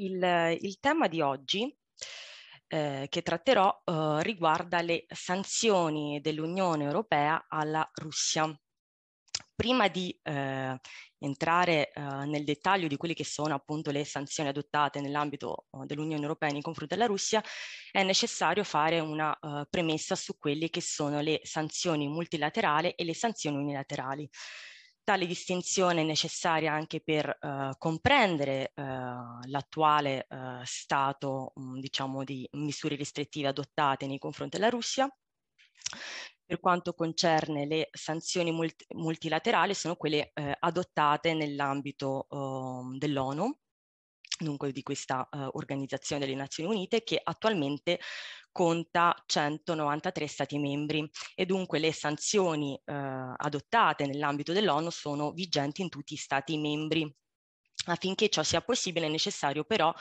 il, il tema di oggi eh, che tratterò eh, riguarda le sanzioni dell'Unione Europea alla Russia. Prima di eh, entrare eh, nel dettaglio di quelle che sono appunto le sanzioni adottate nell'ambito uh, dell'Unione Europea nei confronti della Russia, è necessario fare una uh, premessa su quelle che sono le sanzioni multilaterali e le sanzioni unilaterali. Tale distinzione è necessaria anche per eh, comprendere eh, l'attuale eh, stato mh, mm, diciamo, di misure restrittive adottate nei confronti della Russia. Per quanto concerne le sanzioni multi multilaterali sono quelle eh, adottate nell'ambito ehm, dell'ONU dunque di questa uh, organizzazione delle Nazioni Unite che attualmente conta 193 Stati membri e dunque le sanzioni uh, adottate nell'ambito dell'ONU sono vigenti in tutti i Stati membri. Affinché ciò sia possibile è necessario però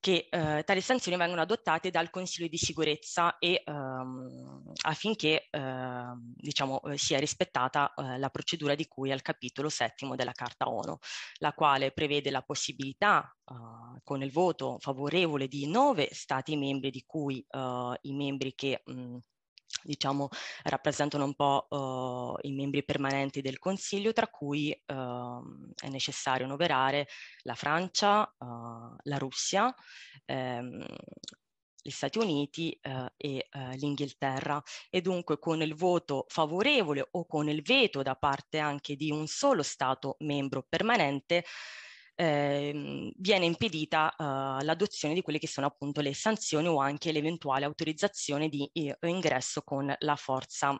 che eh, tali sanzioni vengono adottate dal Consiglio di sicurezza e, ehm, affinché ehm, diciamo, eh, diciamo, sia rispettata eh, la procedura di cui al capitolo settimo della Carta ONU, la quale prevede la possibilità, eh, con il voto favorevole di nove Stati membri, di cui eh, i membri che mh, mm, diciamo, rappresentano un po' uh, i membri permanenti del Consiglio, tra cui uh, è necessario annoverare la Francia, uh, la Russia, ehm, gli Stati Uniti eh, e eh, l'Inghilterra e dunque con il voto favorevole o con il veto da parte anche di un solo Stato membro permanente eh, viene impedita eh, l'adozione di quelle che sono appunto le sanzioni o anche l'eventuale autorizzazione di eh, ingresso con la forza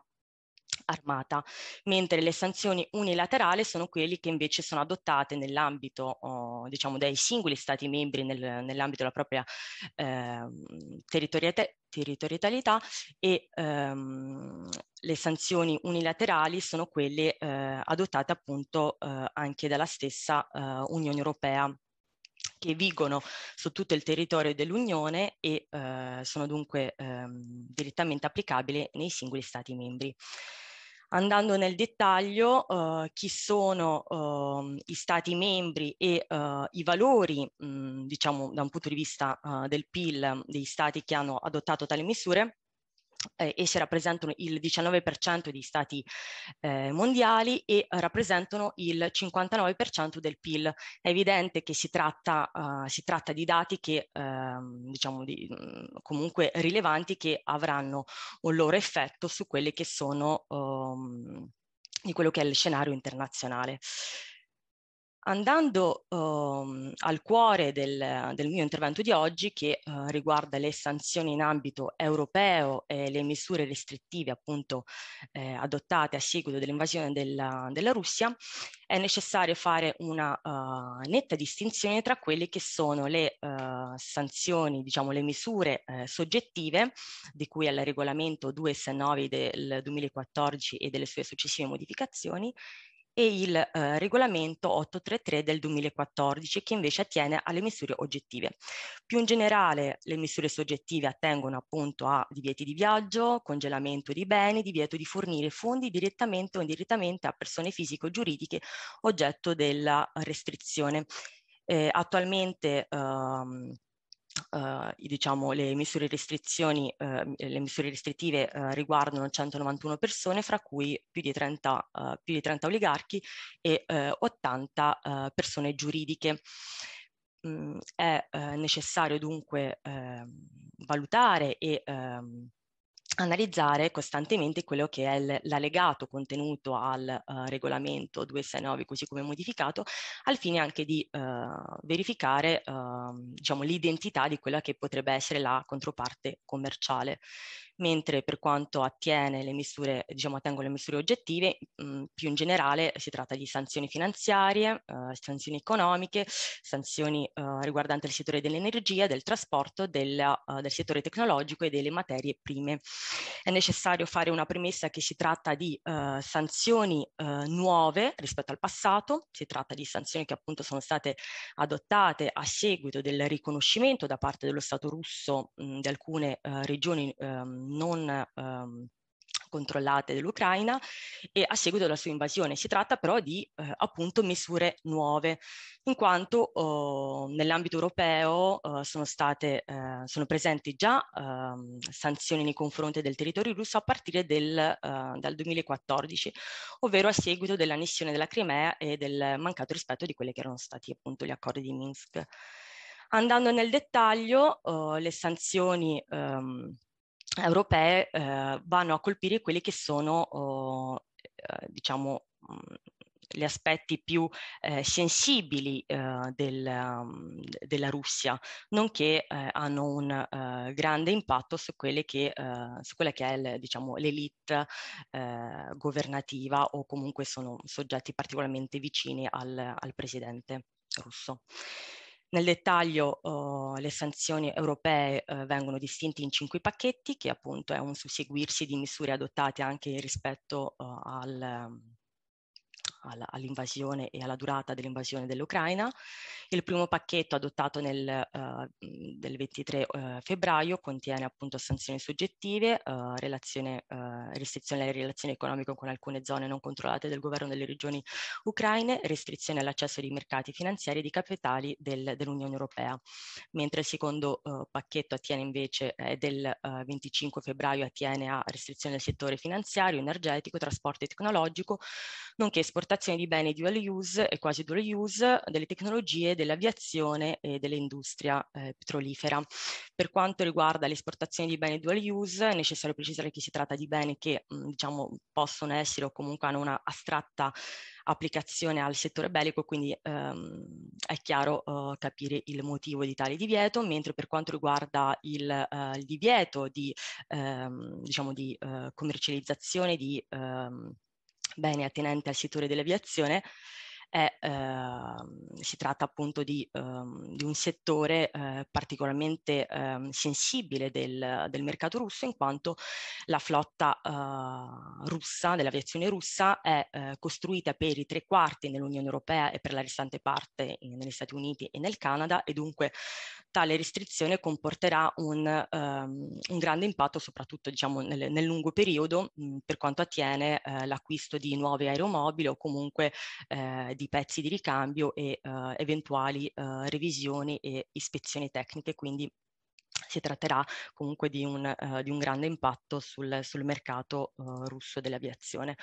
armata, mentre le sanzioni unilaterali sono quelle che invece sono adottate nell'ambito oh, diciamo, dei singoli Stati membri nel, nell'ambito della propria eh, territorialità, territorialità e ehm, le sanzioni unilaterali sono quelle eh, adottate appunto eh, anche dalla stessa eh, Unione Europea che vigono su tutto il territorio dell'Unione e eh, sono dunque ehm, direttamente applicabili nei singoli Stati membri andando nel dettaglio eh, chi sono eh, i stati membri e eh, i valori, mh, mm, diciamo da un punto di vista eh, del PIL dei stati che hanno adottato tali misure eh, esse rappresentano il 19% dei stati eh, mondiali e rappresentano il 59% del PIL. È evidente che si tratta, uh, si tratta di dati che, uh, diciamo, di, mm, comunque rilevanti che avranno un loro effetto su quelli che sono um, di quello che è il scenario internazionale. Andando ehm, al cuore del, del, mio intervento di oggi, che eh, riguarda le sanzioni in ambito europeo e le misure restrittive appunto eh, adottate a seguito dell'invasione della, della, Russia, è necessario fare una uh, netta distinzione tra quelle che sono le uh, sanzioni, diciamo le misure eh, soggettive, di cui al regolamento 269 del 2014 e delle sue successive modificazioni, e il eh, regolamento 833 del 2014 che invece attiene alle misure oggettive. Più in generale le misure soggettive attengono appunto a divieti di viaggio, congelamento di beni, divieto di fornire fondi direttamente o indirettamente a persone fisiche o giuridiche oggetto della restrizione. Eh, attualmente ehm, eh, diciamo, le, misure eh, le, misure restrittive eh, riguardano 191 persone, fra cui più di 30, eh, più di 30 oligarchi e 80 eh, eh, persone giuridiche. Mm, è necessario dunque ehm, valutare e ehm, analizzare costantemente quello che è l'allegato contenuto al uh, regolamento 269 così come modificato al fine anche di uh, verificare uh, diciamo, l'identità di quella che potrebbe essere la controparte commerciale mentre per quanto attiene le misure, diciamo, attengo le misure oggettive, mh, mm, più in generale si tratta di sanzioni finanziarie, eh, sanzioni economiche, sanzioni eh, riguardanti il settore dell'energia, del trasporto, della, eh, del settore tecnologico e delle materie prime. È necessario fare una premessa che si tratta di eh, sanzioni eh, nuove rispetto al passato, si tratta di sanzioni che appunto sono state adottate a seguito del riconoscimento da parte dello Stato russo mh, mm, di alcune eh, regioni ehm, non ehm, controllate dell'Ucraina e a seguito della sua invasione. Si tratta però di eh, appunto misure nuove, in quanto oh, nell'ambito europeo eh, sono, state, eh, sono presenti già ehm, sanzioni nei confronti del territorio russo a partire del, eh, dal 2014, ovvero a seguito dell'annessione della Crimea e del mancato rispetto di quelli che erano stati appunto gli accordi di Minsk. Andando nel dettaglio, oh, le sanzioni ehm, europee eh, vanno a colpire quelli che sono, oh, eh, diciamo, mm, gli aspetti più eh, sensibili eh, del, um, della Russia, nonché eh, hanno un uh, grande impatto su, che, uh, su, quella che è il, diciamo, l'elite uh, governativa o comunque sono soggetti particolarmente vicini al, al presidente russo. Nel dettaglio oh, le sanzioni europee eh, vengono distinte in cinque pacchetti che appunto è un susseguirsi di misure adottate anche rispetto oh, al, alla, all'invasione e alla durata dell'invasione dell'Ucraina. Il primo pacchetto adottato nel eh, del 23 eh, febbraio contiene appunto sanzioni soggettive, eh, relazione, restrizioni alle relazioni economiche con alcune zone non controllate del governo delle regioni ucraine, restrizione all'accesso ai mercati finanziari e di capitali del, dell'Unione Europea. Mentre il secondo pacchetto attiene invece eh, del 25 febbraio attiene a restrizioni al settore finanziario, energetico, trasporto e tecnologico, nonché esportazioni importazione di beni dual use e quasi dual use delle tecnologie dell'aviazione e dell'industria eh, petrolifera. Per quanto riguarda l'esportazione di beni dual use, è necessario precisare che si tratta di beni che mh, mm, diciamo, possono essere o comunque hanno una astratta applicazione al settore bellico, quindi ehm, è chiaro eh, capire il motivo di tale divieto, mentre per quanto riguarda il, eh, il divieto di, ehm, diciamo di eh, commercializzazione di ehm, bene attenente al settore dell'aviazione, è, eh, si tratta appunto di, eh, di un settore eh, particolarmente ehm, sensibile del, del, mercato russo in quanto la flotta eh, russa, dell'aviazione russa, è eh, costruita per i tre quarti nell'Unione Europea e per la restante parte in, eh, negli Stati Uniti e nel Canada e dunque tale restrizione comporterà un, um, un grande impatto soprattutto diciamo, nel, nel, lungo periodo mh, mm, per quanto attiene eh, l'acquisto di nuove aeromobili o comunque eh, di pezzi di ricambio e eh, eventuali eh, revisioni e ispezioni tecniche, quindi si tratterà comunque di un, eh, di un grande impatto sul, sul mercato eh, russo dell'aviazione.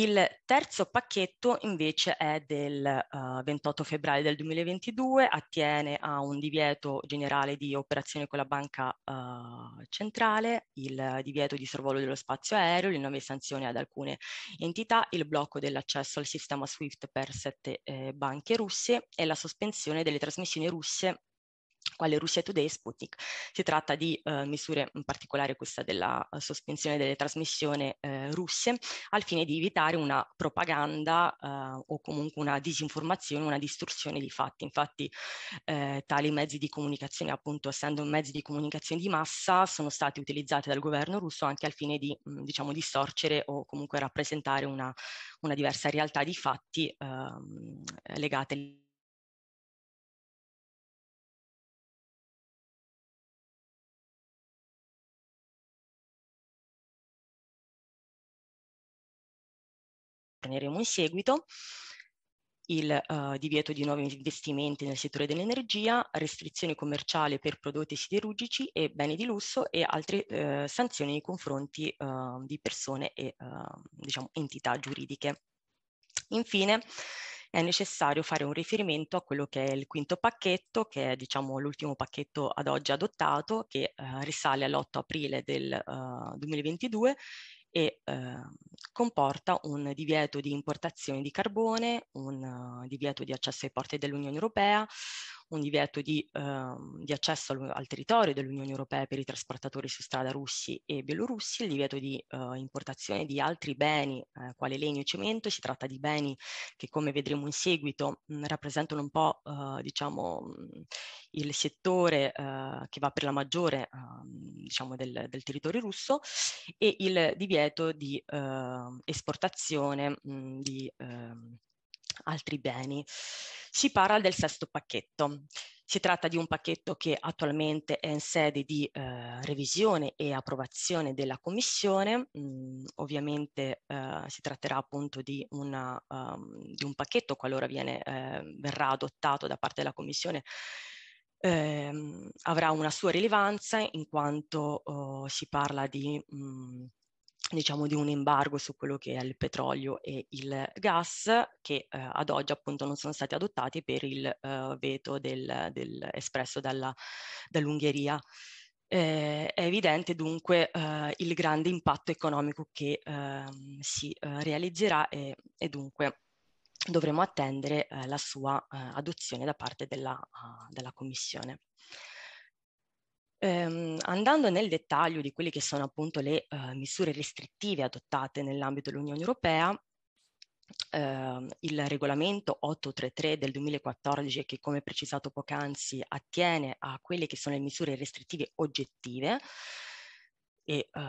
Il terzo pacchetto invece è del uh, eh, 28 febbraio del 2022, attiene a un divieto generale di operazione con la banca uh, centrale, il divieto di sorvolo dello spazio aereo, le nuove sanzioni ad alcune entità, il blocco dell'accesso al sistema SWIFT per sette eh, banche russe e la sospensione delle trasmissioni russe quale Russia-Today e Sputnik. Si tratta di eh, misure, in particolare questa della eh, sospensione delle trasmissioni eh, russe, al fine di evitare una propaganda eh, o comunque una disinformazione, una distorsione di fatti. Infatti eh, tali mezzi di comunicazione, appunto essendo mezzi di comunicazione di massa, sono stati utilizzati dal governo russo anche al fine di, mh, mm, diciamo, distorcere o comunque rappresentare una, una diversa realtà di fatti ehm, legate sosteneremo in seguito, il uh, divieto di nuovi investimenti nel settore dell'energia, restrizioni commerciali per prodotti siderurgici e beni di lusso e altre uh, sanzioni nei confronti uh, di persone e ehm, diciamo, entità giuridiche. Infine, è necessario fare un riferimento a quello che è il quinto pacchetto, che è diciamo, l'ultimo pacchetto ad oggi adottato, che eh, risale all'8 aprile del eh, 2022 e eh, comporta un divieto di importazione di carbone, un uh, divieto di accesso ai porti dell'Unione Europea, un divieto di, ehm, di accesso al, al, territorio dell'Unione Europea per i trasportatori su strada russi e bielorussi, il divieto di eh, importazione di altri beni, eh, quale legno e cemento, si tratta di beni che come vedremo in seguito mh, mm, rappresentano un po' eh, diciamo, mm, il settore eh, che va per la maggiore ehm, diciamo del, del, territorio russo e il divieto di ehm, esportazione mh, mm, di ehm, altri beni. Si parla del sesto pacchetto. Si tratta di un pacchetto che attualmente è in sede di eh, revisione e approvazione della Commissione. Mm, ovviamente eh, si tratterà appunto di, una, um, di un pacchetto, qualora viene, eh, verrà adottato da parte della Commissione, ehm, avrà una sua rilevanza in quanto oh, si parla di... Mh, mm, diciamo di un embargo su quello che è il petrolio e il gas che eh, ad oggi appunto non sono stati adottati per il eh, veto del, del, espresso dalla, dall'Ungheria. Eh, è evidente dunque eh, il grande impatto economico che ehm, si eh, realizzerà e, e, dunque dovremo attendere eh, la sua adozione da parte della, della Commissione. Ehm, andando nel dettaglio di quelle che sono appunto le eh, misure restrittive adottate nell'ambito dell'Unione Europea, eh, il regolamento 833 del 2014 che come precisato poc'anzi attiene a quelle che sono le misure restrittive oggettive e eh,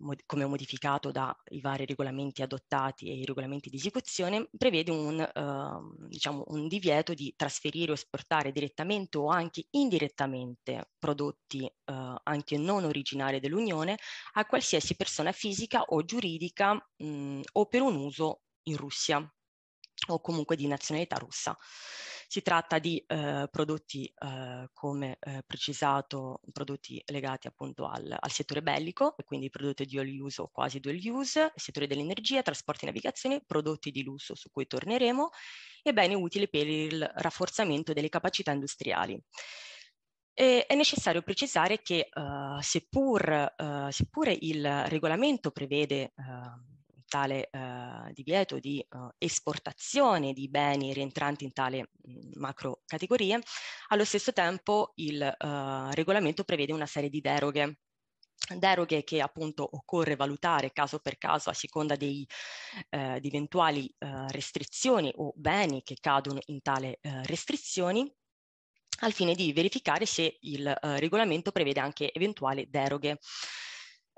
mod- come modificato dai vari regolamenti adottati e i regolamenti di esecuzione, prevede un, eh, diciamo, un divieto di trasferire o esportare direttamente o anche indirettamente prodotti eh, anche non originari dell'Unione a qualsiasi persona fisica o giuridica mh, mhmm, o per un uso in Russia o comunque di nazionalità russa. Si tratta di eh, prodotti, eh, come eh, precisato, prodotti legati appunto al, al settore bellico, quindi prodotti di dual use o quasi dual use, settore dell'energia, trasporti e navigazione, prodotti di lusso su cui torneremo, e beni utili per il rafforzamento delle capacità industriali. E è necessario precisare che uh, seppur, uh, seppure il regolamento prevede uh, tale eh, divieto di eh, esportazione di beni rientranti in tale mh, mm, macro categorie, allo stesso tempo il eh, regolamento prevede una serie di deroghe deroghe che appunto occorre valutare caso per caso a seconda dei, eh, di eventuali eh, restrizioni o beni che cadono in tale eh, restrizioni al fine di verificare se il eh, regolamento prevede anche eventuali deroghe.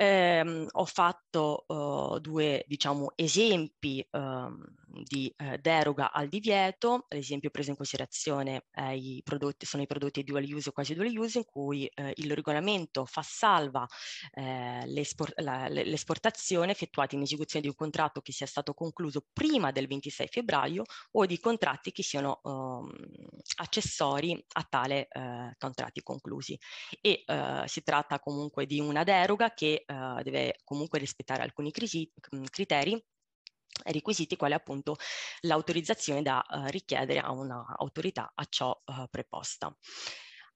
Ehm, ho fatto uh, due, diciamo, esempi um, di eh, deroga al divieto, ad esempio preso in considerazione eh, i prodotti, sono i prodotti dual use o quasi dual use in cui eh, il regolamento fa salva eh, l'esportazione effettuata in esecuzione di un contratto che sia stato concluso prima del 26 febbraio o di contratti che siano ehm, accessori a tale eh, contratti conclusi e eh, si tratta comunque di una deroga che deve comunque rispettare alcuni crisi, criteri requisiti quali appunto l'autorizzazione da eh, richiedere a un'autorità a ciò eh, preposta.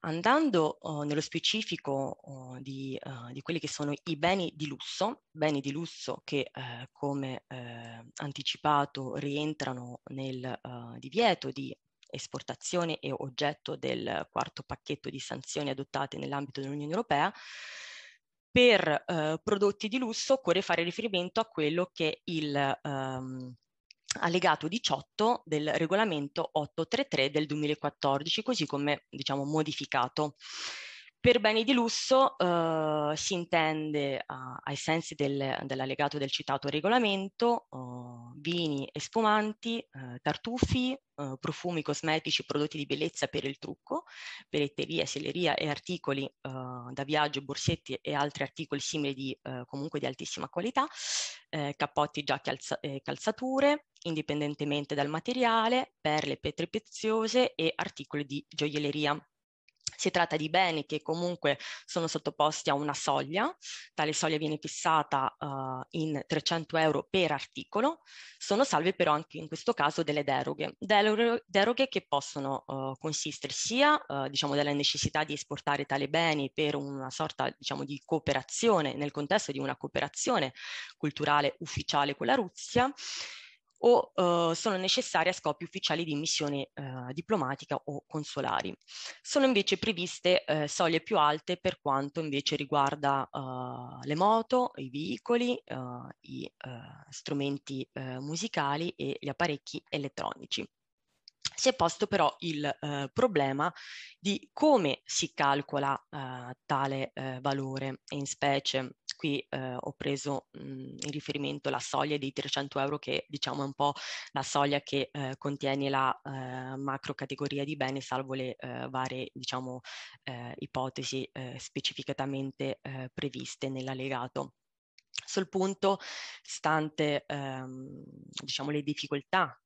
Andando eh, nello specifico eh, di, eh, di, quelli che sono i beni di lusso, beni di lusso che eh, come eh, anticipato rientrano nel eh, divieto di esportazione e oggetto del quarto pacchetto di sanzioni adottate nell'ambito dell'Unione Europea, per eh, prodotti di lusso occorre fare riferimento a quello che è il ehm, allegato 18 del regolamento 833 del 2014, così come diciamo modificato. Per beni di lusso eh, si intende, eh, ai sensi del, dell'allegato del citato regolamento, eh, vini e spumanti, eh, tartufi, eh, profumi, cosmetici, prodotti di bellezza per il trucco, pelletteria, seleria e articoli eh, da viaggio, borsetti e altri articoli simili di, eh, comunque di altissima qualità, eh, cappotti, giacche alza- eh, calzature, indipendentemente dal materiale, perle, pietre preziose e articoli di gioielleria. Si tratta di beni che comunque sono sottoposti a una soglia, tale soglia viene fissata uh, in 300 euro per articolo, sono salve però anche in questo caso delle deroghe, deroghe, che possono uh, consistere sia uh, diciamo della necessità di esportare tale beni per una sorta diciamo di cooperazione, nel contesto di una cooperazione culturale ufficiale con la Russia, o eh, sono necessarie a scopi ufficiali di missione eh, uhm, diplomatica o consolari. Sono invece previste eh, soglie più alte per quanto invece riguarda le moto, i veicoli, gli strumenti musicali e gli apparecchi elettronici si è posto però il eh, problema di come si calcola eh, tale eh, valore, in specie qui eh, ho preso mh, mhmm, in riferimento la soglia dei 300 euro che diciamo è un po' la soglia che eh, contiene la eh, macro categoria di bene salvo le eh, varie diciamo eh, ipotesi eh, specificatamente eh, previste nell'allegato. Sul punto, stante ehm, diciamo, le difficoltà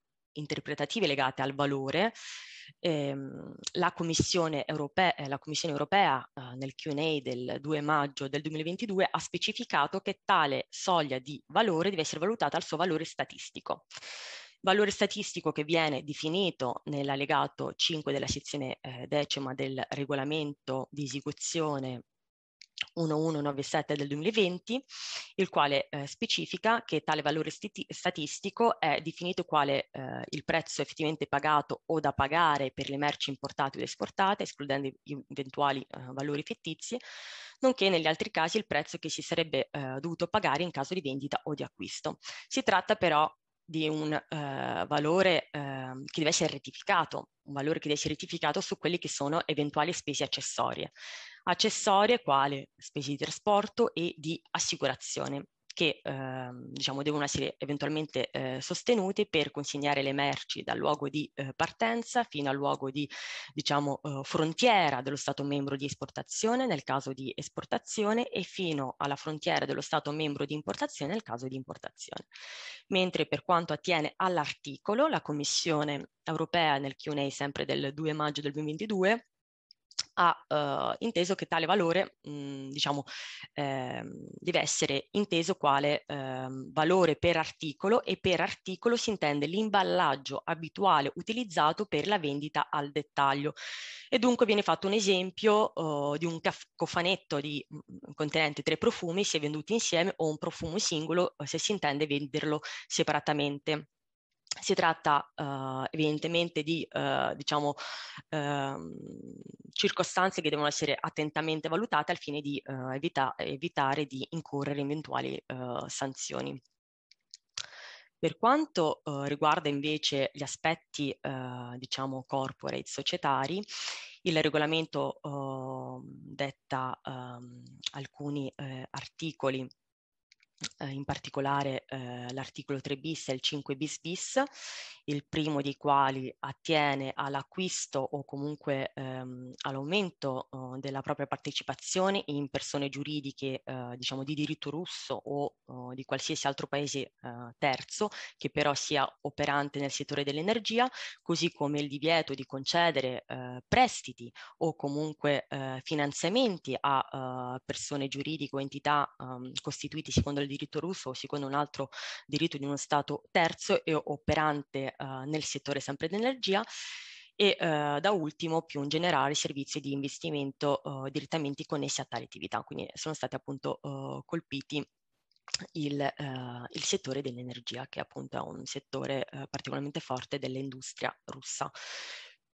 interpretative legate al valore, ehm, la, Commissione europea, eh, la Commissione europea eh, nel Q&A del 2 maggio del 2022 ha specificato che tale soglia di valore deve essere valutata al suo valore statistico valore statistico che viene definito nell'allegato 5 della sezione eh, decima del regolamento di esecuzione 1197 del 2020, il quale eh, specifica che tale valore statistico è definito quale eh, il prezzo effettivamente pagato o da pagare per le merci importate o esportate, escludendo eventuali eh, valori fittizi, nonché negli altri casi il prezzo che si sarebbe eh, dovuto pagare in caso di vendita o di acquisto. Si tratta però di un eh, valore eh, che deve essere rettificato, un valore che deve essere rettificato su quelle che sono eventuali spese accessorie. Accessorie quali spese di trasporto e di assicurazione che eh, diciamo, devono essere eventualmente eh, sostenute per consegnare le merci dal luogo di eh, partenza fino al luogo di diciamo, eh, frontiera dello Stato membro di esportazione nel caso di esportazione e fino alla frontiera dello Stato membro di importazione nel caso di importazione. Mentre per quanto attiene all'articolo, la Commissione europea nel Q&A sempre del 2 maggio del 2022 ha eh, inteso che tale valore, mh, mhmm, diciamo, eh, deve essere inteso quale eh, valore per articolo e per articolo si intende l'imballaggio abituale utilizzato per la vendita al dettaglio. E dunque viene fatto un esempio oh, di un cofanetto di mh, mhmm, contenente tre profumi se venduti insieme o un profumo singolo se si intende venderlo separatamente. Si tratta uh, evidentemente di, uh, diciamo, uh, circostanze che devono essere attentamente valutate al fine di eh, evita evitare di incorrere in eventuali eh, sanzioni. Per quanto eh, riguarda invece gli aspetti, eh, diciamo, corporate societari, il regolamento ehm, ehm, eh, detta alcuni articoli eh, in particolare eh, l'articolo 3 bis e il 5 bis bis, il primo dei quali attiene all'acquisto o comunque ehm, all'aumento eh, della propria partecipazione in persone giuridiche eh, diciamo di diritto russo o eh, di qualsiasi altro paese eh, terzo che però sia operante nel settore dell'energia, così come il divieto di concedere prestiti o comunque finanziamenti a persone giuridiche o entità ehm, costituiti secondo il diritto russo o secondo un altro diritto di uno Stato terzo e operante eh, nel settore sempre dell'energia e eh, da ultimo più in generale servizi di investimento eh, direttamente connessi a tale attività, quindi sono stati appunto eh, colpiti il, eh, il settore dell'energia che appunto è un settore eh, particolarmente forte dell'industria russa.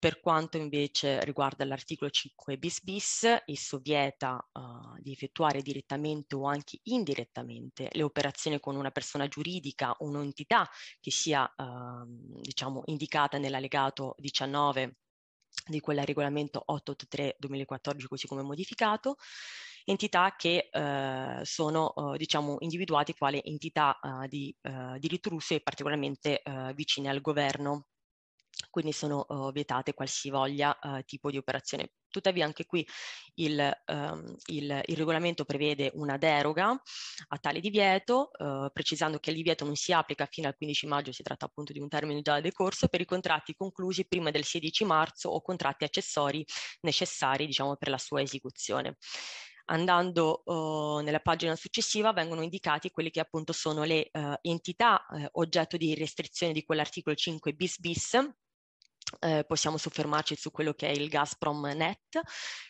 Per quanto invece riguarda l'articolo 5 bis bis, esso vieta uh, di effettuare direttamente o anche indirettamente le operazioni con una persona giuridica o un'entità che sia uh, diciamo, indicata nell'allegato 19 di quella regolamento 883-2014 così come modificato, entità che eh, sono eh, diciamo individuate quale entità eh, di eh, diritto russo e particolarmente eh, vicine al governo quindi sono uh, vietate qualsivoglia uh, tipo di operazione. Tuttavia anche qui il, um, il, il, regolamento prevede una deroga a tale divieto, uh, precisando che il divieto non si applica fino al 15 maggio, si tratta appunto di un termine già decorso, per i contratti conclusi prima del 16 marzo o contratti accessori necessari diciamo, per la sua esecuzione andando uh, nella pagina successiva vengono indicati quelle che appunto sono le uh, entità uh, oggetto di restrizione di quell'articolo 5 bis bis eh, possiamo soffermarci su quello che è il Gazprom Net,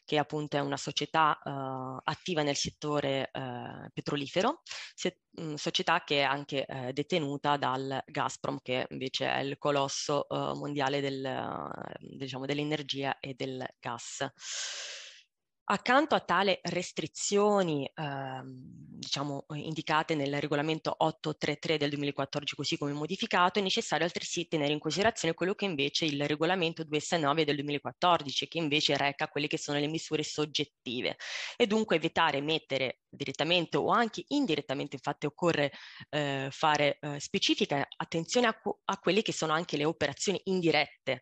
che appunto è una società eh, attiva nel settore eh, petrolifero, se, mm, società che è anche eh, detenuta dal Gazprom, che invece è il colosso eh, mondiale del, diciamo, dell'energia e del gas. Accanto a tale restrizioni, eh, diciamo, indicate nel regolamento 833 del 2014, così come modificato, è necessario altresì tenere in considerazione quello che invece il regolamento 269 del 2014, che invece reca quelle che sono le misure soggettive, e dunque evitare mettere direttamente o anche indirettamente, infatti occorre eh, fare eh, specifica attenzione a, a quelle che sono anche le operazioni indirette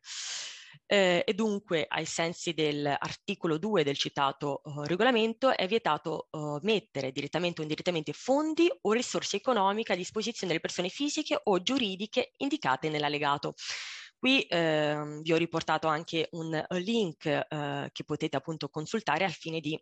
eh, e dunque ai sensi dell'articolo 2 del citato eh, regolamento è vietato eh, mettere direttamente o indirettamente fondi o risorse economiche a disposizione delle persone fisiche o giuridiche indicate nell'allegato. Qui eh, vi ho riportato anche un link eh, che potete appunto consultare al fine di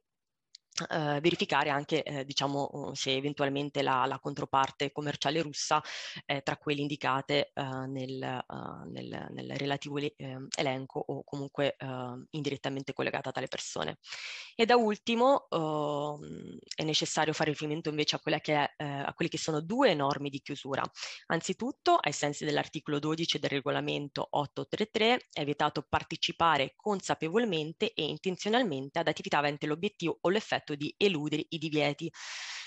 eh, verificare anche eh, diciamo, uh, se eventualmente la, la controparte commerciale russa è tra quelle indicate eh, nel, eh, nel, nel, relativo ehm, elenco o comunque ehm, indirettamente collegata a tale persone. E da ultimo uhm, è necessario fare riferimento invece a, che è, eh, a quelle che sono due norme di chiusura. Anzitutto, ai sensi dell'articolo 12 del regolamento 833, è vietato partecipare consapevolmente e intenzionalmente ad attività avente l'obiettivo o l'effetto l'effetto di eludere i divieti.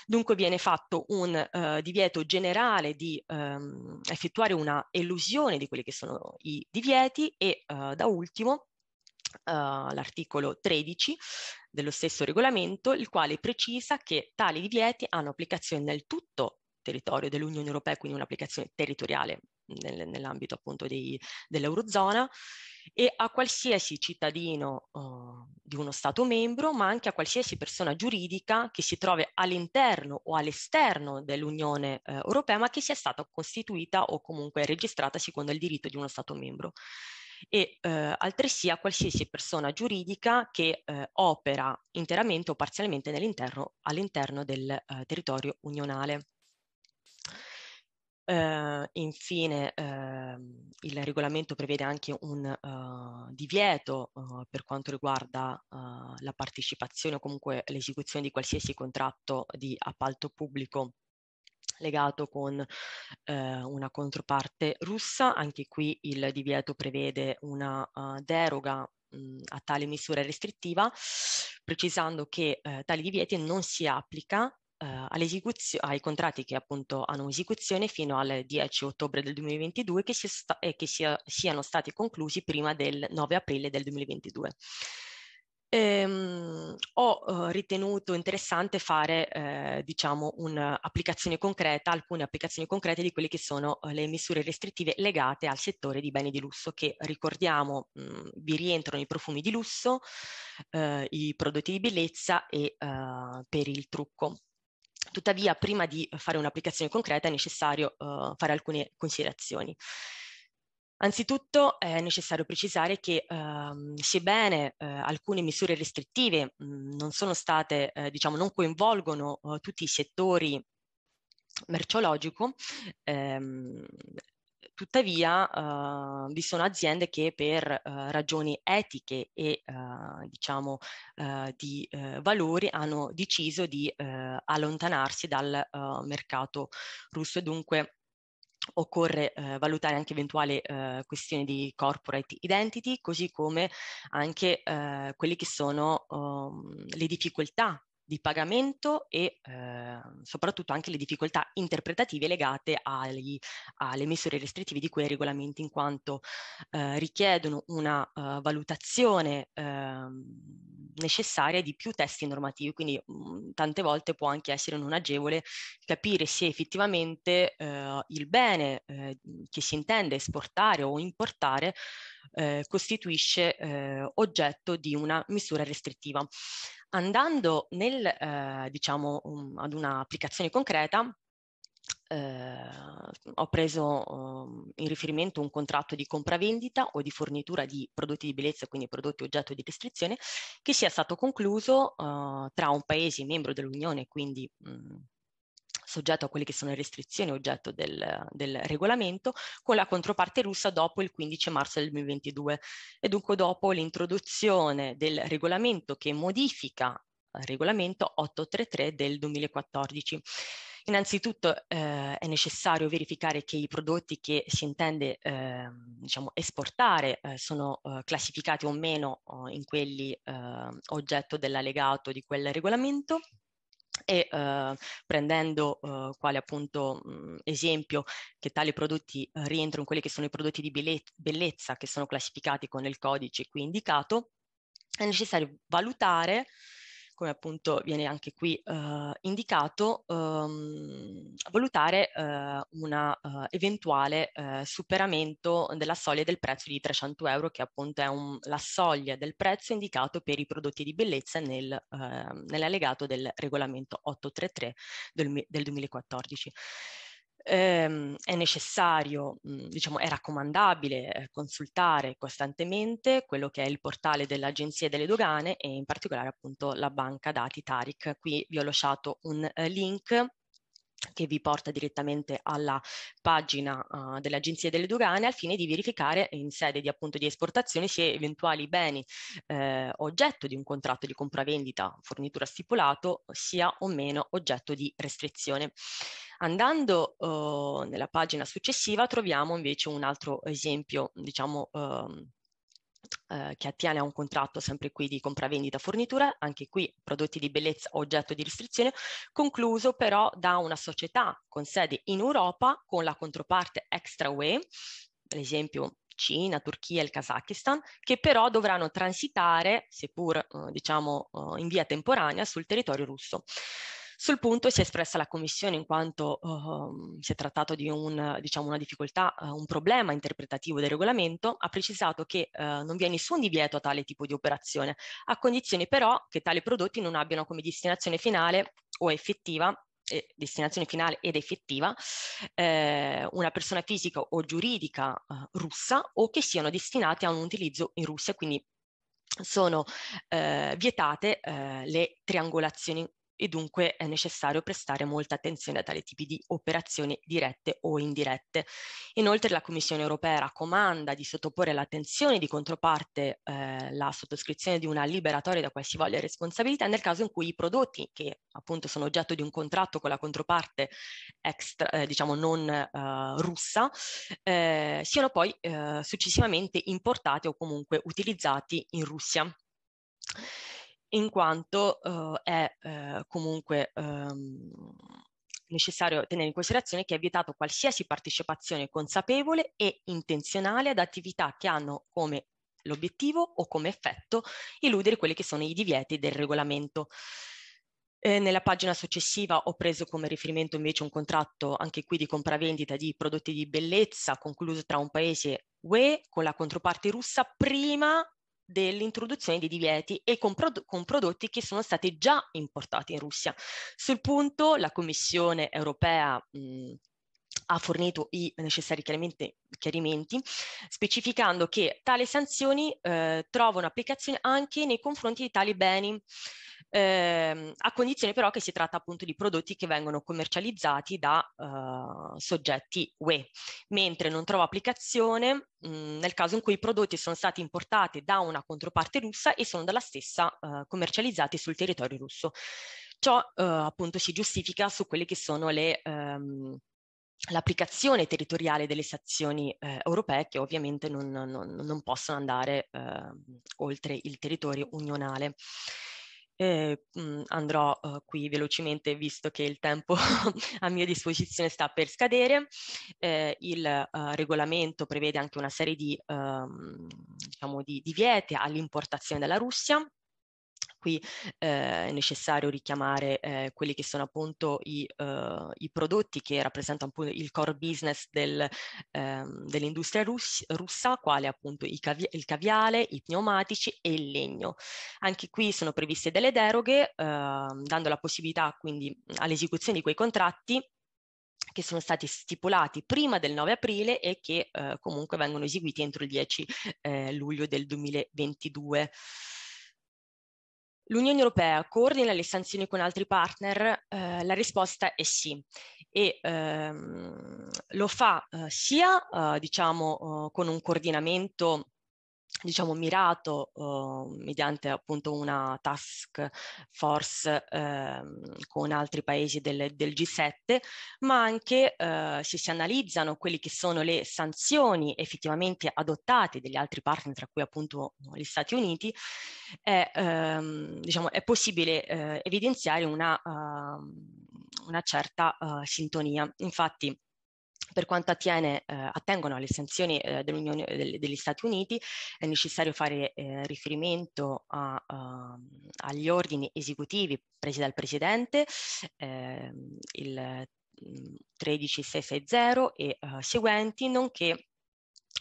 Dunque viene fatto un uh, divieto generale di um, effettuare una elusione di quelli che sono i divieti e uh, da ultimo Uh, l'articolo 13 dello stesso regolamento, il quale precisa che tali divieti hanno applicazione nel tutto territorio dell'Unione Europea, quindi un'applicazione territoriale nel, nell'ambito appunto dei, dell'Eurozona e a qualsiasi cittadino uh, di uno Stato membro, ma anche a qualsiasi persona giuridica che si trovi all'interno o all'esterno dell'Unione eh, Europea, ma che sia stata costituita o comunque registrata secondo il diritto di uno Stato membro e eh, altresì a qualsiasi persona giuridica che eh, opera interamente o parzialmente all'interno del eh, territorio unionale. Eh, infine ehm, il regolamento prevede anche un eh, divieto eh, per quanto riguarda eh, la partecipazione o comunque l'esecuzione di qualsiasi contratto di appalto pubblico legato con eh, una controparte russa. Anche qui il divieto prevede una uh, deroga mh, mm, a tale misura restrittiva, precisando che tali divieti non si applica eh, ai contratti che appunto hanno esecuzione fino al 10 ottobre del 2022 che si sta, e che sia, siano stati conclusi prima del 9 aprile del 2022. Ehm, ho eh, ritenuto interessante fare eh, diciamo un'applicazione concreta, alcune applicazioni concrete di quelle che sono eh, le misure restrittive legate al settore di beni di lusso che ricordiamo mh, mm, vi rientrano i profumi di lusso, eh, i prodotti di bellezza e eh, per il trucco. Tuttavia, prima di fare un'applicazione concreta è necessario uh, fare alcune considerazioni. Anzitutto è necessario precisare che ehm, sebbene eh, alcune misure restrittive mh, non sono state, eh, diciamo, non coinvolgono eh, tutti i settori merceologico, ehm, Tuttavia eh, vi sono aziende che per eh, ragioni etiche e eh, diciamo eh, di eh, valori hanno deciso di allontanarsi dal mercato russo e dunque occorre eh, valutare anche eventuali eh, questioni di corporate identity, così come anche eh, quelle che sono um, le difficoltà di pagamento e eh, soprattutto anche le difficoltà interpretative legate ai, alle misure restrittive di quei regolamenti in quanto eh, richiedono una uh, valutazione eh, necessaria di più testi normativi, quindi mh, mm, tante volte può anche essere non agevole capire se effettivamente eh, il bene eh, che si intende esportare o importare eh, costituisce eh, oggetto di una misura restrittiva. Andando nel, eh, diciamo, um, ad un'applicazione concreta, eh, ho preso eh, in riferimento un contratto di compravendita o di fornitura di prodotti di bellezza, quindi prodotti oggetto di restrizione, che sia stato concluso eh, tra un paese membro dell'Unione, quindi mh, mm, soggetto a quelle che sono le restrizioni oggetto del, del, regolamento, con la controparte russa dopo il 15 marzo del 2022 e dunque dopo l'introduzione del regolamento che modifica il eh, regolamento 833 del 2014. Innanzitutto eh, è necessario verificare che i prodotti che si intende eh, diciamo, esportare eh, sono eh, classificati o meno eh, in quelli oggetto dell'allegato di quel regolamento e eh, prendendo eh, quale appunto mh, mhmm, esempio che tali prodotti eh, rientrano in quelli che sono i prodotti di belle- bellezza che sono classificati con il codice qui indicato, è necessario valutare come appunto viene anche qui eh, indicato, ehm, valutare eh, un eh, eventuale eh, superamento della soglia del prezzo di 300 euro, che appunto è un, la soglia del prezzo indicato per i prodotti di bellezza nel, ehm, nell'allegato del regolamento 833 del, del 2014 ehm, è necessario, mh, mhmm, diciamo, è raccomandabile eh, consultare costantemente quello che è il portale dell'Agenzia delle Dogane e in particolare appunto la banca dati Taric. Qui vi ho lasciato un eh, link che vi porta direttamente alla pagina uh, dell'Agenzia delle Dogane al fine di verificare in sede di appunto di esportazione se eventuali beni eh, oggetto di un contratto di compravendita fornitura stipulato sia o meno oggetto di restrizione. Andando eh, nella pagina successiva troviamo invece un altro esempio, diciamo, ehm, eh, che attiene a un contratto sempre qui di compravendita fornitura, anche qui prodotti di bellezza oggetto di restrizione, concluso però da una società con sede in Europa con la controparte extra UE, per esempio Cina, Turchia e il Kazakistan, che però dovranno transitare, seppur uhm, diciamo in via temporanea, sul territorio russo. Sul punto si è espressa la Commissione in quanto uh, si è trattato di un, diciamo, una difficoltà, uh, un problema interpretativo del regolamento, ha precisato che uh, non vi è nessun divieto a tale tipo di operazione, a condizione però che tali prodotti non abbiano come destinazione finale o effettiva destinazione finale ed effettiva eh, una persona fisica o giuridica eh, russa o che siano destinati a un utilizzo in Russia, quindi sono eh, vietate eh, le triangolazioni e dunque è necessario prestare molta attenzione a tali tipi di operazioni dirette o indirette. Inoltre la Commissione europea raccomanda di sottoporre all'attenzione di controparte eh, la sottoscrizione di una liberatoria da qualsivoglia responsabilità nel caso in cui i prodotti che appunto sono oggetto di un contratto con la controparte extra, eh, diciamo non eh, russa eh, siano poi eh, successivamente importati o comunque utilizzati in Russia in quanto eh, è eh, comunque ehm, necessario tenere in considerazione che è vietato qualsiasi partecipazione consapevole e intenzionale ad attività che hanno come l'obiettivo o come effetto eludere quelli che sono i divieti del regolamento. Eh, nella pagina successiva ho preso come riferimento invece un contratto anche qui di compravendita di prodotti di bellezza concluso tra un paese UE con la controparte russa prima dell'introduzione dei divieti e con, prod- con, prodotti che sono stati già importati in Russia. Sul punto la Commissione europea mh, ha fornito i necessari chiarimenti, specificando che tali sanzioni eh, trovano applicazione anche nei confronti di tali beni, ehm, a condizione però che si tratta appunto di prodotti che vengono commercializzati da eh, soggetti UE, mentre non trova applicazione mh, nel caso in cui i prodotti sono stati importati da una controparte russa e sono dalla stessa eh, commercializzati sul territorio russo. Ciò eh, appunto si giustifica su quelle che sono le... Ehm, l'applicazione territoriale delle sanzioni eh, europee che ovviamente non, non, non possono andare eh, oltre il territorio unionale. E, mm, andrò uh, qui velocemente visto che il tempo a mia disposizione sta per scadere. Eh, il uh, regolamento prevede anche una serie di, uh, diciamo di, di viete all'importazione dalla Russia qui eh, è necessario richiamare eh, quelli che sono appunto i, uh, i, prodotti che rappresentano appunto il core business del, ehm, dell'industria russ- russa, quale appunto cavi- il caviale, i pneumatici e il legno. Anche qui sono previste delle deroghe, eh, dando la possibilità quindi all'esecuzione di quei contratti che sono stati stipulati prima del 9 aprile e che eh, comunque vengono eseguiti entro il 10 eh, luglio del 2022. L'Unione Europea coordina le sanzioni con altri partner? Eh, la risposta è sì e ehm, lo fa eh, sia eh, diciamo eh, con un coordinamento diciamo mirato eh, mediante appunto una task force eh, con altri paesi del, del G7, ma anche eh, se si analizzano quelle che sono le sanzioni effettivamente adottate dagli altri partner, tra cui appunto gli Stati Uniti, è, ehm, diciamo, è possibile ehm, evidenziare una, uh, una certa uh, sintonia. Infatti, per quanto attiene, eh, attengono alle sanzioni eh, del, degli Stati Uniti, è necessario fare eh, riferimento a, a, ehm, agli ordini esecutivi presi dal Presidente, ehm, il 13660 mm, e eh, seguenti, nonché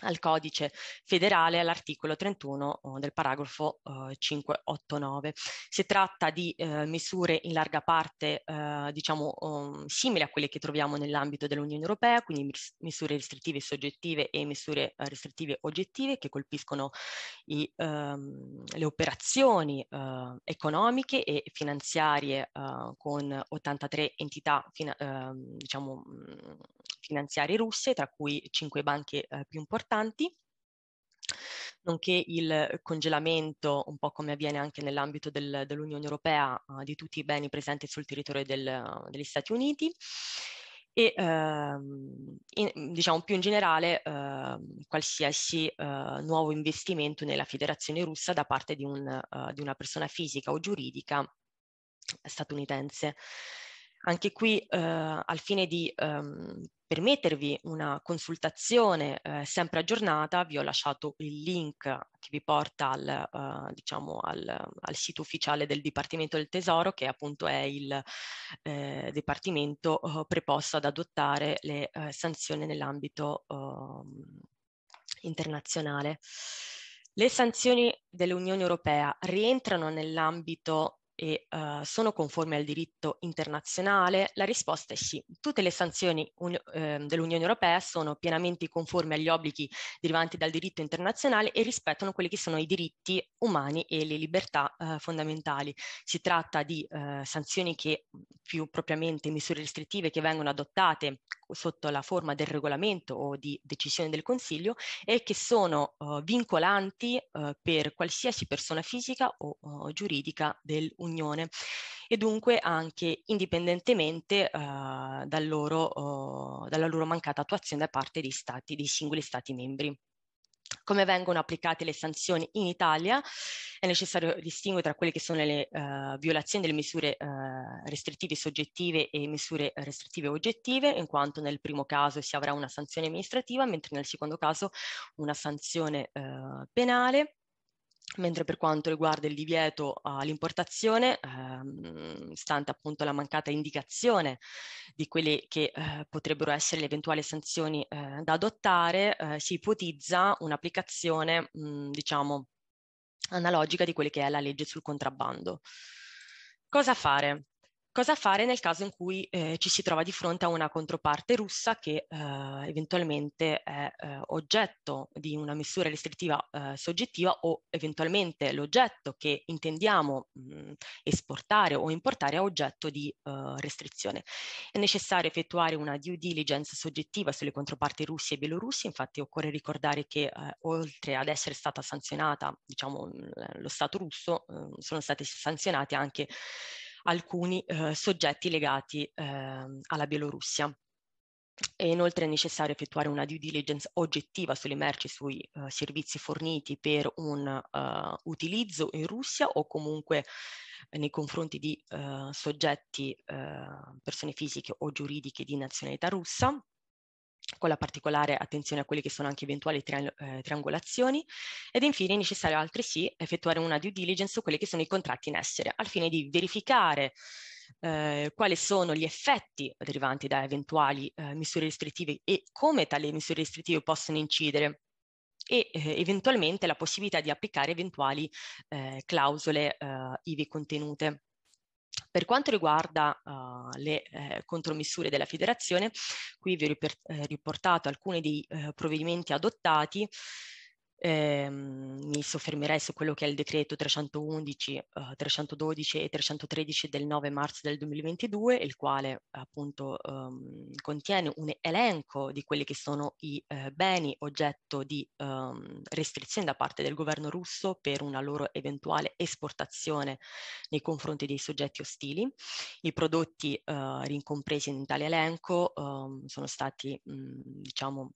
al codice federale all'articolo 31 eh, del paragrafo eh, 589. Si tratta di eh, misure in larga parte eh, diciamo um, simili a quelle che troviamo nell'ambito dell'Unione Europea, quindi mis misure restrittive soggettive e misure eh, restrittive oggettive che colpiscono i, ehm, le operazioni eh, economiche e finanziarie eh, con 83 entità fin- ehm, diciamo, mhmm, finanziarie russe, tra cui 5 banche eh, più importanti nonché il congelamento, un po' come avviene anche nell'ambito del, dell'Unione Europea, eh, di tutti i beni presenti sul territorio del, degli Stati Uniti e ehm, in, diciamo più in generale ehm, qualsiasi eh, nuovo investimento nella federazione russa da parte di, un, eh, di una persona fisica o giuridica statunitense. Anche qui eh, al fine di ehm, permettervi una consultazione eh, sempre aggiornata, vi ho lasciato il link che vi porta al, uh, diciamo al, al, sito ufficiale del Dipartimento del Tesoro, che appunto è il eh, dipartimento uh, preposto ad adottare le uh, sanzioni nell'ambito ehm, internazionale. Le sanzioni dell'Unione Europea rientrano nell'ambito e uh, sono conformi al diritto internazionale? La risposta è sì. Tutte le sanzioni eh, dell'Unione Europea sono pienamente conformi agli obblighi derivanti dal diritto internazionale e rispettano quelli che sono i diritti umani e le libertà eh, fondamentali. Si tratta di eh, sanzioni che mhmm, più propriamente misure restrittive che vengono adottate sotto la forma del regolamento o di decisione del Consiglio e che sono vincolanti per qualsiasi persona fisica o, o giuridica dell'Unione unione e dunque anche indipendentemente eh, dal loro, eh, dalla loro mancata attuazione da parte dei, stati, dei singoli Stati membri come vengono applicate le sanzioni in Italia, è necessario distinguere tra quelle che sono le uh, violazioni delle misure uh, restrittive soggettive e misure restrittive oggettive, in quanto nel primo caso si avrà una sanzione amministrativa, mentre nel secondo caso una sanzione uh, penale mentre per quanto riguarda il divieto all'importazione, ehm, stante appunto la mancata indicazione di quelle che eh, potrebbero essere le eventuali sanzioni eh, da adottare, eh, si ipotizza un'applicazione, mh, diciamo, analogica di quella che è la legge sul contrabbando. Cosa fare? cosa fare nel caso in cui eh, ci si trova di fronte a una controparte russa che eh, eventualmente è eh, oggetto di una misura restrittiva eh, soggettiva o eventualmente l'oggetto che intendiamo mh, mm, esportare o importare è oggetto di eh, restrizione. È necessario effettuare una due diligence soggettiva sulle controparti russi e bielorussi, infatti occorre ricordare che eh, oltre ad essere stata sanzionata diciamo, lo Stato russo, sono stati sanzionati anche alcuni eh, soggetti legati eh, alla Bielorussia. È inoltre è necessario effettuare una due diligence oggettiva sulle merci e sui uh, servizi forniti per un uh, utilizzo in Russia o comunque nei confronti di uh, soggetti, persone fisiche o giuridiche di nazionalità russa con la particolare attenzione a quelli che sono anche eventuali triang eh, triangolazioni ed infine è necessario altresì effettuare una due diligence su quelli che sono i contratti in essere al fine di verificare eh, quali sono gli effetti derivanti da eventuali eh, misure restrittive e come tali misure restrittive possono incidere e eh, eventualmente la possibilità di applicare eventuali eh, clausole eh, IVE contenute. Per quanto riguarda uh, le eh, contromisure della federazione, qui vi ho eh, riportato alcuni dei eh, provvedimenti adottati eh, mi soffermerei su quello che è il decreto 311, uh, 312 e 313 del 9 marzo del 2022, il quale appunto um, contiene un elenco di quelli che sono i uh, beni oggetto di um, ehm, restrizione da parte del governo russo per una loro eventuale esportazione nei confronti dei soggetti ostili. I prodotti uh, rincompresi in tale elenco um, sono stati, mh, mm, diciamo,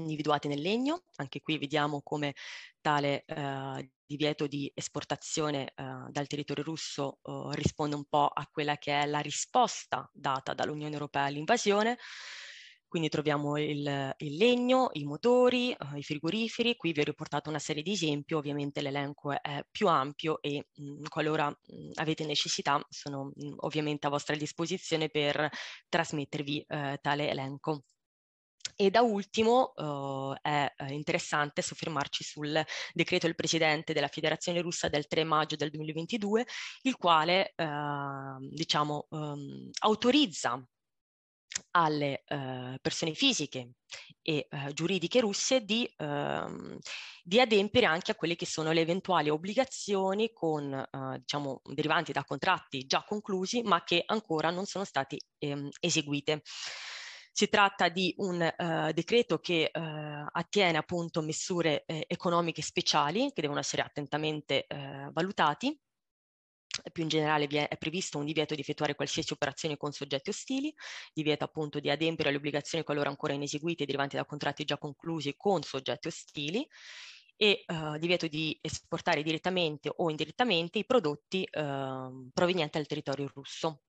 individuati nel legno, anche qui vediamo come tale eh, divieto di esportazione eh, dal territorio russo eh, risponde un po' a quella che è la risposta data dall'Unione Europea all'invasione, quindi troviamo il, il legno, i motori, eh, i frigoriferi, qui vi ho riportato una serie di esempi, ovviamente l'elenco è più ampio e mh, mm, qualora mh, mm, avete necessità sono mh, mm, ovviamente a vostra disposizione per trasmettervi eh, tale elenco. E da ultimo uh, è eh, interessante soffermarci sul decreto del Presidente della Federazione Russa del 3 maggio del 2022, il quale uh, diciamo, um, autorizza alle uh, persone fisiche e eh, giuridiche russe di, ehm, di, adempiere anche a quelle che sono le eventuali obbligazioni con, diciamo, derivanti da contratti già conclusi ma che ancora non sono stati ehm, eseguite. Si tratta di un eh, decreto che eh, attiene appunto misure eh, economiche speciali che devono essere attentamente eh, valutati più in generale è previsto un divieto di effettuare qualsiasi operazione con soggetti ostili, divieto appunto di adempiere alle obbligazioni qualora ancora ineseguite derivanti da contratti già conclusi con soggetti ostili e eh, divieto di esportare direttamente o indirettamente i prodotti eh, provenienti dal territorio russo.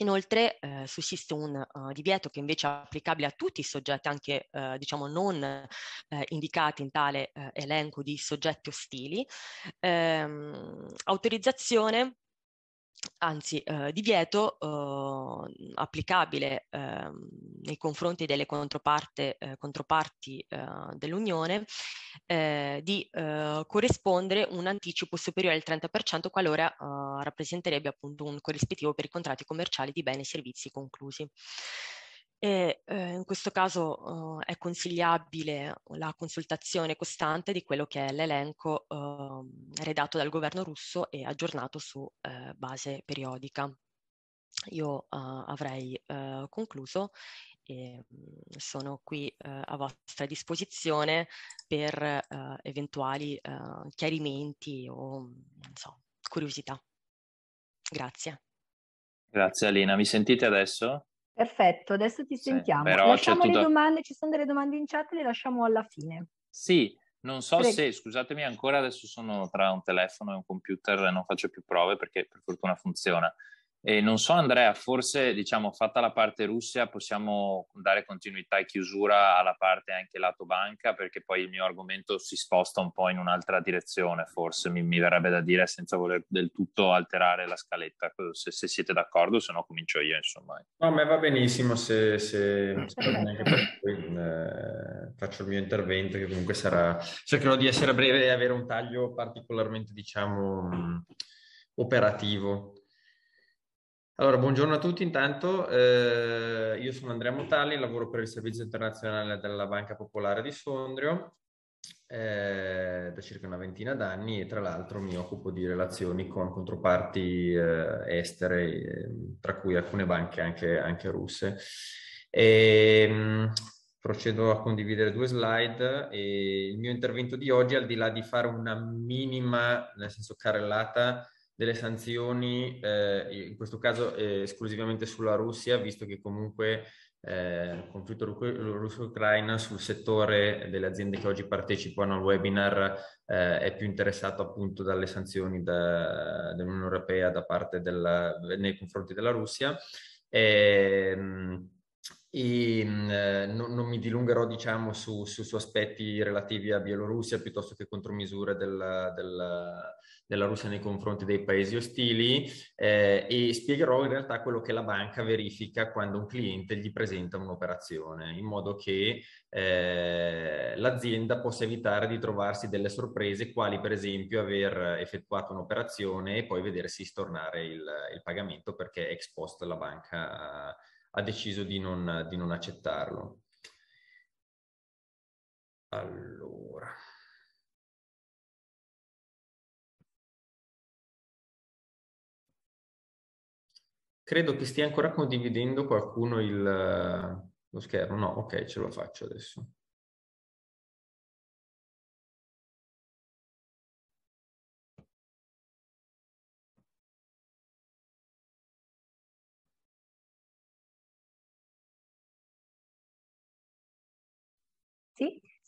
Inoltre eh, sussiste un uh, divieto che invece è applicabile a tutti i soggetti, anche uh, diciamo non uh, indicati in tale elenco di soggetti ostili, ehm, autorizzazione anzi eh, divieto eh, applicabile eh, nei confronti delle eh, controparti eh, dell'Unione eh, di corrispondere un anticipo superiore al 30% qualora rappresenterebbe appunto un corrispettivo per i contratti commerciali di beni e servizi conclusi e eh, in questo caso eh, è consigliabile la consultazione costante di quello che è l'elenco eh, redatto dal governo russo e aggiornato su eh, base periodica. Io eh, avrei eh, concluso e mm, sono qui a vostra disposizione per eventuali chiarimenti o mm, so, curiosità. Grazie. Grazie Alina, mi sentite adesso? Perfetto, adesso ti sentiamo. Sì, lasciamo le da... ci sono delle domande in chat, le lasciamo alla fine. Sì, non so Prego. se, scusatemi ancora, adesso sono tra un telefono e un computer e non faccio più prove perché per fortuna funziona. E non so Andrea, forse diciamo fatta la parte Russia possiamo dare continuità e chiusura alla parte anche lato banca perché poi il mio argomento si sposta un po' in un'altra direzione forse mi, mi verrebbe da dire senza voler del tutto alterare la scaletta se, se siete d'accordo se no comincio io insomma. No a me va benissimo se, se, se per cui, eh, faccio il mio intervento che comunque sarà cercherò di essere breve e avere un taglio particolarmente diciamo mm, operativo. Allora, buongiorno a tutti intanto, eh, io sono Andrea Motalli, lavoro per il servizio internazionale della Banca Popolare di Sondrio eh, da circa una ventina d'anni e tra l'altro mi occupo di relazioni con controparti eh, estere, eh, tra cui alcune banche anche, anche russe. E, ehm, mh, procedo a condividere due slide e il mio intervento di oggi, al di là di fare una minima, nel senso carrellata, delle sanzioni, eh, in questo caso eh, esclusivamente sulla Russia, visto che comunque eh, il conflitto russo-ucraina sul settore delle aziende che oggi partecipano al webinar eh, è più interessato appunto dalle sanzioni da, dell'Unione Europea da parte della, nei confronti della Russia. E, ehm, e mhmm, eh, non, non, mi dilungherò diciamo, su, su, su, aspetti relativi a Bielorussia piuttosto che contromisure del, del, della Russia nei confronti dei paesi ostili eh, e spiegherò in realtà quello che la banca verifica quando un cliente gli presenta un'operazione in modo che eh, l'azienda possa evitare di trovarsi delle sorprese quali per esempio aver effettuato un'operazione e poi vedersi stornare il, il pagamento perché ex post la banca ha deciso di non, di non accettarlo. Allora. Credo che stia ancora condividendo qualcuno il, eh, lo schermo. No, ok, ce lo faccio adesso.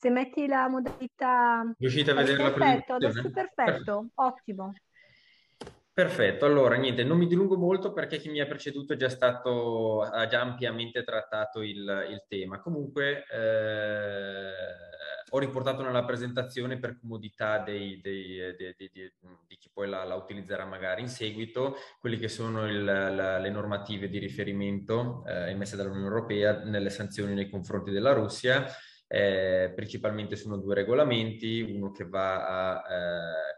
Se metti la modalità... Riuscite a vedere la perfetto, adesso perfetto, ottimo. Perfetto, allora niente, non mi dilungo molto perché chi mi ha preceduto già stato, ha già ampiamente trattato il, il tema. Comunque eh, ho riportato nella presentazione per comodità dei, dei, dei, di chi poi la, la, utilizzerà magari in seguito, quelle che sono il, la, le normative di riferimento eh, emesse dall'Unione Europea nelle sanzioni nei confronti della Russia eh, principalmente sono due regolamenti, uno che va a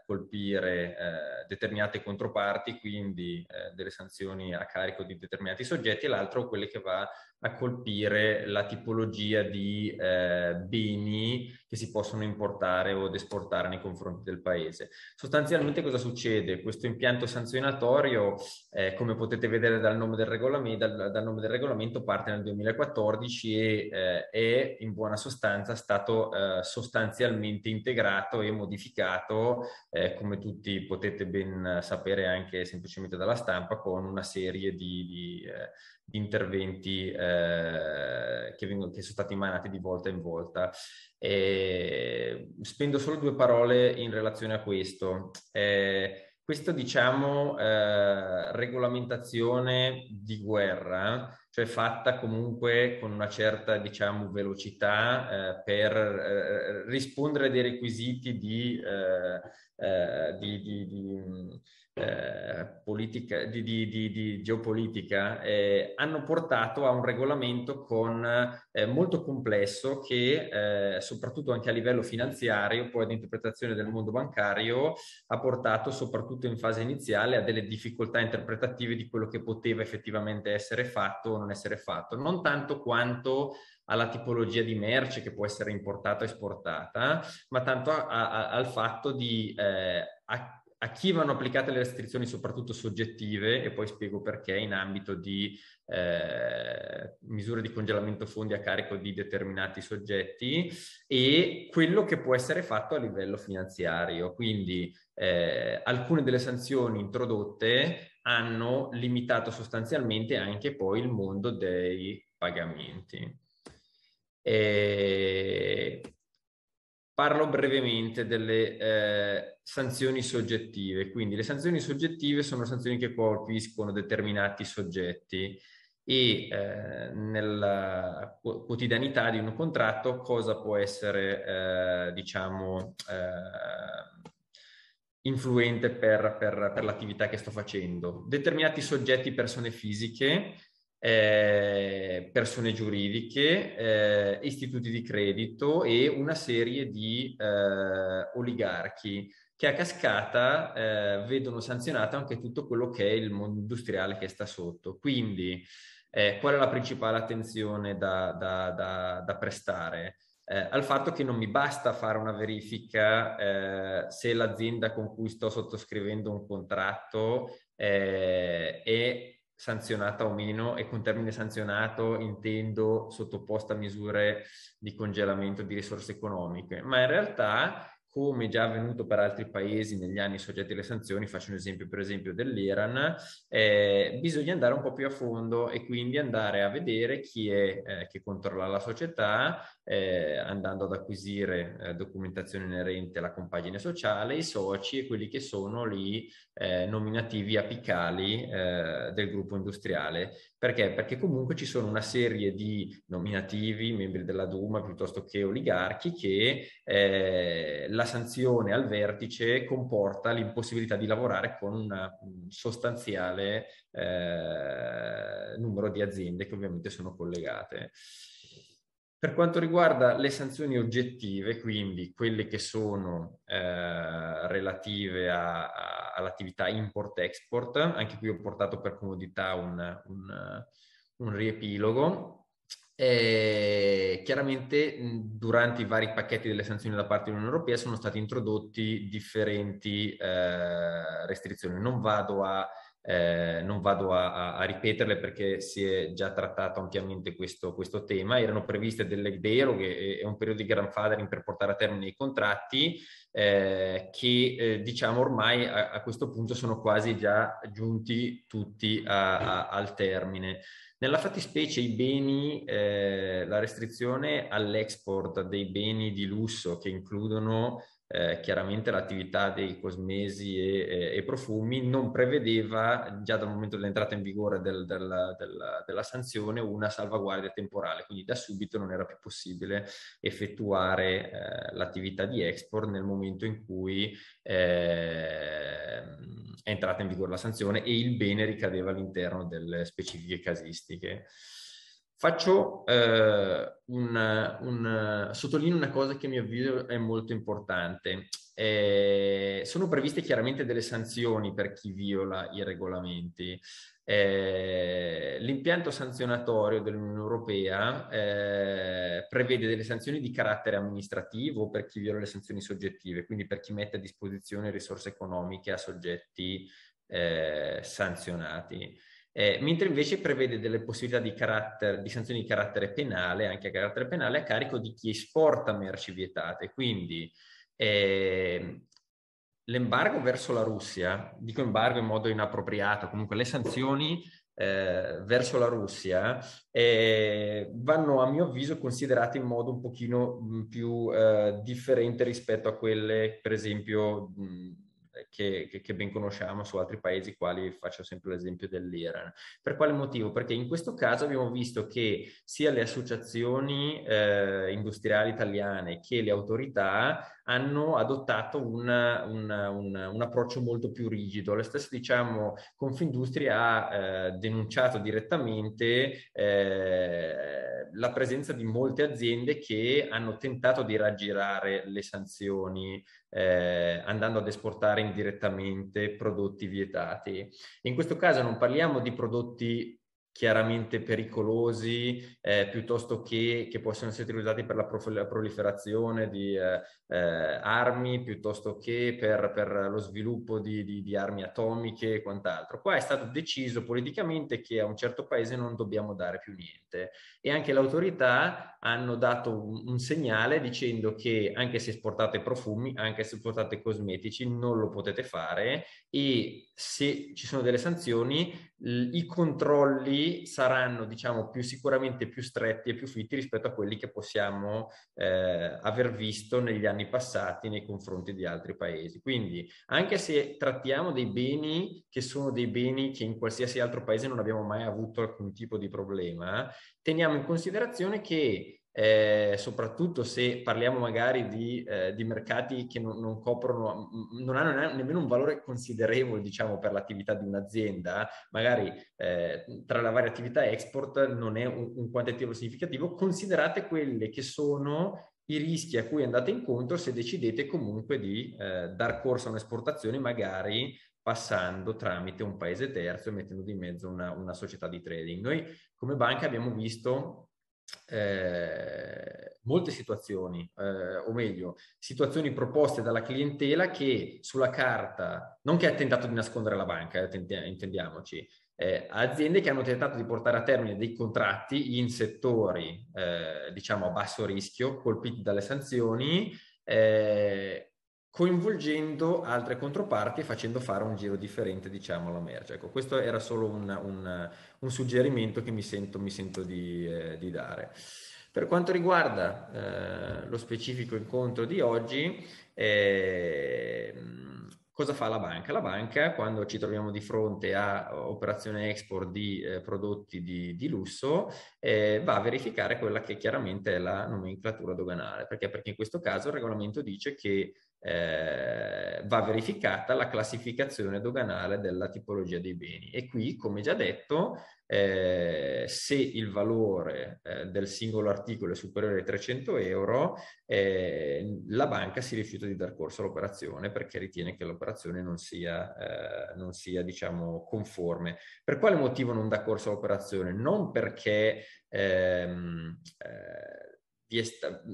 eh, colpire eh, determinate controparti, quindi eh, delle sanzioni a carico di determinati soggetti, e l'altro quelle che va a colpire la tipologia di eh, beni che si possono importare o esportare nei confronti del paese. Sostanzialmente cosa succede? Questo impianto sanzionatorio, eh, come potete vedere dal nome del, dal, dal nome del regolamento, parte nel 2014 e eh, è in buona sostanza stato eh, sostanzialmente integrato e modificato eh, come tutti potete ben sapere anche semplicemente dalla stampa, con una serie di, di, eh, di interventi eh, che, vengono, che, sono stati emanati di volta in volta. E spendo solo due parole in relazione a questo. Eh, questa, diciamo, eh, regolamentazione di guerra cioè fatta comunque con una certa diciamo, velocità eh, per eh, rispondere dei requisiti di, eh, eh, di, di, di, eh, politica, di, geopolitica eh, hanno portato a un regolamento con, eh, molto complesso che eh, soprattutto anche a livello finanziario, poi ad interpretazione del mondo bancario, ha portato soprattutto in fase iniziale a delle difficoltà interpretative di quello che poteva effettivamente essere fatto o non essere fatto, non tanto quanto alla tipologia di merce che può essere importata o esportata, ma tanto a, a, al fatto di eh, a, a, chi vanno applicate le restrizioni soprattutto soggettive, e poi spiego perché in ambito di eh, misure di congelamento fondi a carico di determinati soggetti, e quello che può essere fatto a livello finanziario. Quindi eh, alcune delle sanzioni introdotte hanno limitato sostanzialmente anche poi il mondo dei pagamenti. Eh, parlo brevemente delle eh, sanzioni soggettive. Quindi le sanzioni soggettive sono sanzioni che colpiscono determinati soggetti e eh, nella quotidianità di un contratto cosa può essere, eh, diciamo, eh, influente per, per, per l'attività che sto facendo. Determinati soggetti, persone fisiche, eh, persone giuridiche, eh, istituti di credito e una serie di eh, oligarchi che a cascata eh, vedono sanzionato anche tutto quello che è il mondo industriale che sta sotto. Quindi eh, qual è la principale attenzione da, da, da, da prestare? Eh, al fatto che non mi basta fare una verifica se l'azienda con cui sto sottoscrivendo un contratto è sanzionata o meno e con termine sanzionato intendo sottoposta a misure di congelamento di risorse economiche, ma in realtà come già avvenuto per altri paesi negli anni soggetti alle sanzioni, faccio un esempio per esempio dell'Iran, eh, bisogna andare un po' più a fondo e quindi andare a vedere chi è eh, che controlla la società, eh, andando ad acquisire eh, documentazione inerente alla compagine sociale, i soci e quelli che sono lì eh, nominativi apicali eh, del gruppo industriale. Perché? Perché comunque ci sono una serie di nominativi, membri della Duma piuttosto che oligarchi, che eh, la sanzione al vertice comporta l'impossibilità di lavorare con un sostanziale eh, numero di aziende che ovviamente sono collegate. Per quanto riguarda le sanzioni oggettive, quindi quelle che sono eh, relative a, a, all'attività import-export, anche qui ho portato per comodità un, un, un riepilogo. E eh, chiaramente durante i vari pacchetti delle sanzioni da parte dell'Unione Europea sono stati introdotti differenti eh, restrizioni. Non vado a eh, non vado a, a, ripeterle perché si è già trattato ampiamente questo, questo tema. Erano previste delle deroghe e un periodo di grandfathering per portare a termine i contratti eh, che eh, diciamo ormai a, a, questo punto sono quasi già giunti tutti a, al termine. Nella fattispecie i beni, eh, la restrizione all'export dei beni di lusso che includono eh, chiaramente l'attività dei cosmesi e, e, e, profumi non prevedeva già dal momento dell'entrata in vigore del, del, del, della sanzione una salvaguardia temporale, quindi da subito non era più possibile effettuare eh, l'attività di export nel momento in cui eh, è entrata in vigore la sanzione e il bene ricadeva all'interno delle specifiche casistiche. Faccio eh, un, un, sottolineo una cosa che a mio avviso è molto importante. Eh, sono previste chiaramente delle sanzioni per chi viola i regolamenti. Eh, l'impianto sanzionatorio dell'Unione Europea eh, prevede delle sanzioni di carattere amministrativo per chi viola le sanzioni soggettive, quindi per chi mette a disposizione risorse economiche a soggetti eh, sanzionati eh, mentre invece prevede delle possibilità di, caratter, di, sanzioni di carattere penale, anche a carattere penale, a carico di chi esporta merci vietate. Quindi eh, l'embargo verso la Russia, dico embargo in modo inappropriato, comunque le sanzioni eh, verso la Russia eh, vanno a mio avviso considerate in modo un pochino mm, più eh, differente rispetto a quelle per esempio mh, mm, eh, che, che, che ben conosciamo su altri paesi, quali faccio sempre l'esempio dell'Iran. Per quale motivo? Perché in questo caso abbiamo visto che sia le associazioni eh, industriali italiane che le autorità hanno adottato una, una, una, un approccio molto più rigido. Lo stesso, diciamo, Confindustria ha eh, denunciato direttamente eh, la presenza di molte aziende che hanno tentato di raggirare le sanzioni eh, andando ad esportare indirettamente prodotti vietati. In questo caso non parliamo di prodotti chiaramente pericolosi eh, piuttosto che, che possono essere utilizzati per la, proliferazione di eh, eh, armi piuttosto che per, per lo sviluppo di, di, di, armi atomiche e quant'altro. Qua è stato deciso politicamente che a un certo paese non dobbiamo dare più niente e anche le autorità hanno dato un, un segnale dicendo che anche se esportate profumi, anche se esportate cosmetici, non lo potete fare e se ci sono delle sanzioni i controlli saranno diciamo più sicuramente più stretti e più fitti rispetto a quelli che possiamo eh, aver visto negli anni passati nei confronti di altri paesi quindi anche se trattiamo dei beni che sono dei beni che in qualsiasi altro paese non abbiamo mai avuto alcun tipo di problema teniamo in considerazione che eh, soprattutto se parliamo magari di, eh, di mercati che non, non, coprono, mm, mm, non hanno nemmeno un valore considerevole, diciamo, per l'attività di un'azienda, magari eh, tra le varie attività export non è un, un quantitativo significativo, considerate quelle che sono i rischi a cui andate incontro se decidete comunque di eh, dar corso a un'esportazione magari passando tramite un paese terzo e mettendo di mezzo una, una società di trading. Noi come banca abbiamo visto eh, molte situazioni, eh, o meglio, situazioni proposte dalla clientela che sulla carta, non che ha tentato di nascondere la banca, eh, intendiamoci, eh, aziende che hanno tentato di portare a termine dei contratti in settori, eh, diciamo, a basso rischio, colpiti dalle sanzioni, eh, coinvolgendo altre controparti e facendo fare un giro differente diciamo alla merce. Ecco, questo era solo un, un, un suggerimento che mi sento, mi sento di, eh, di, dare. Per quanto riguarda eh, lo specifico incontro di oggi, eh, cosa fa la banca? La banca, quando ci troviamo di fronte a operazione export di eh, prodotti di, di lusso, eh, va a verificare quella che chiaramente è la nomenclatura doganale, perché? perché in questo caso il regolamento dice che eh, va verificata la classificazione doganale della tipologia dei beni. E qui, come già detto, eh, se il valore eh, del singolo articolo è superiore ai 300 euro, eh, la banca si rifiuta di dar corso all'operazione perché ritiene che l'operazione non sia, eh, non sia diciamo, conforme. Per quale motivo non dà corso all'operazione? Non perché ehm, eh,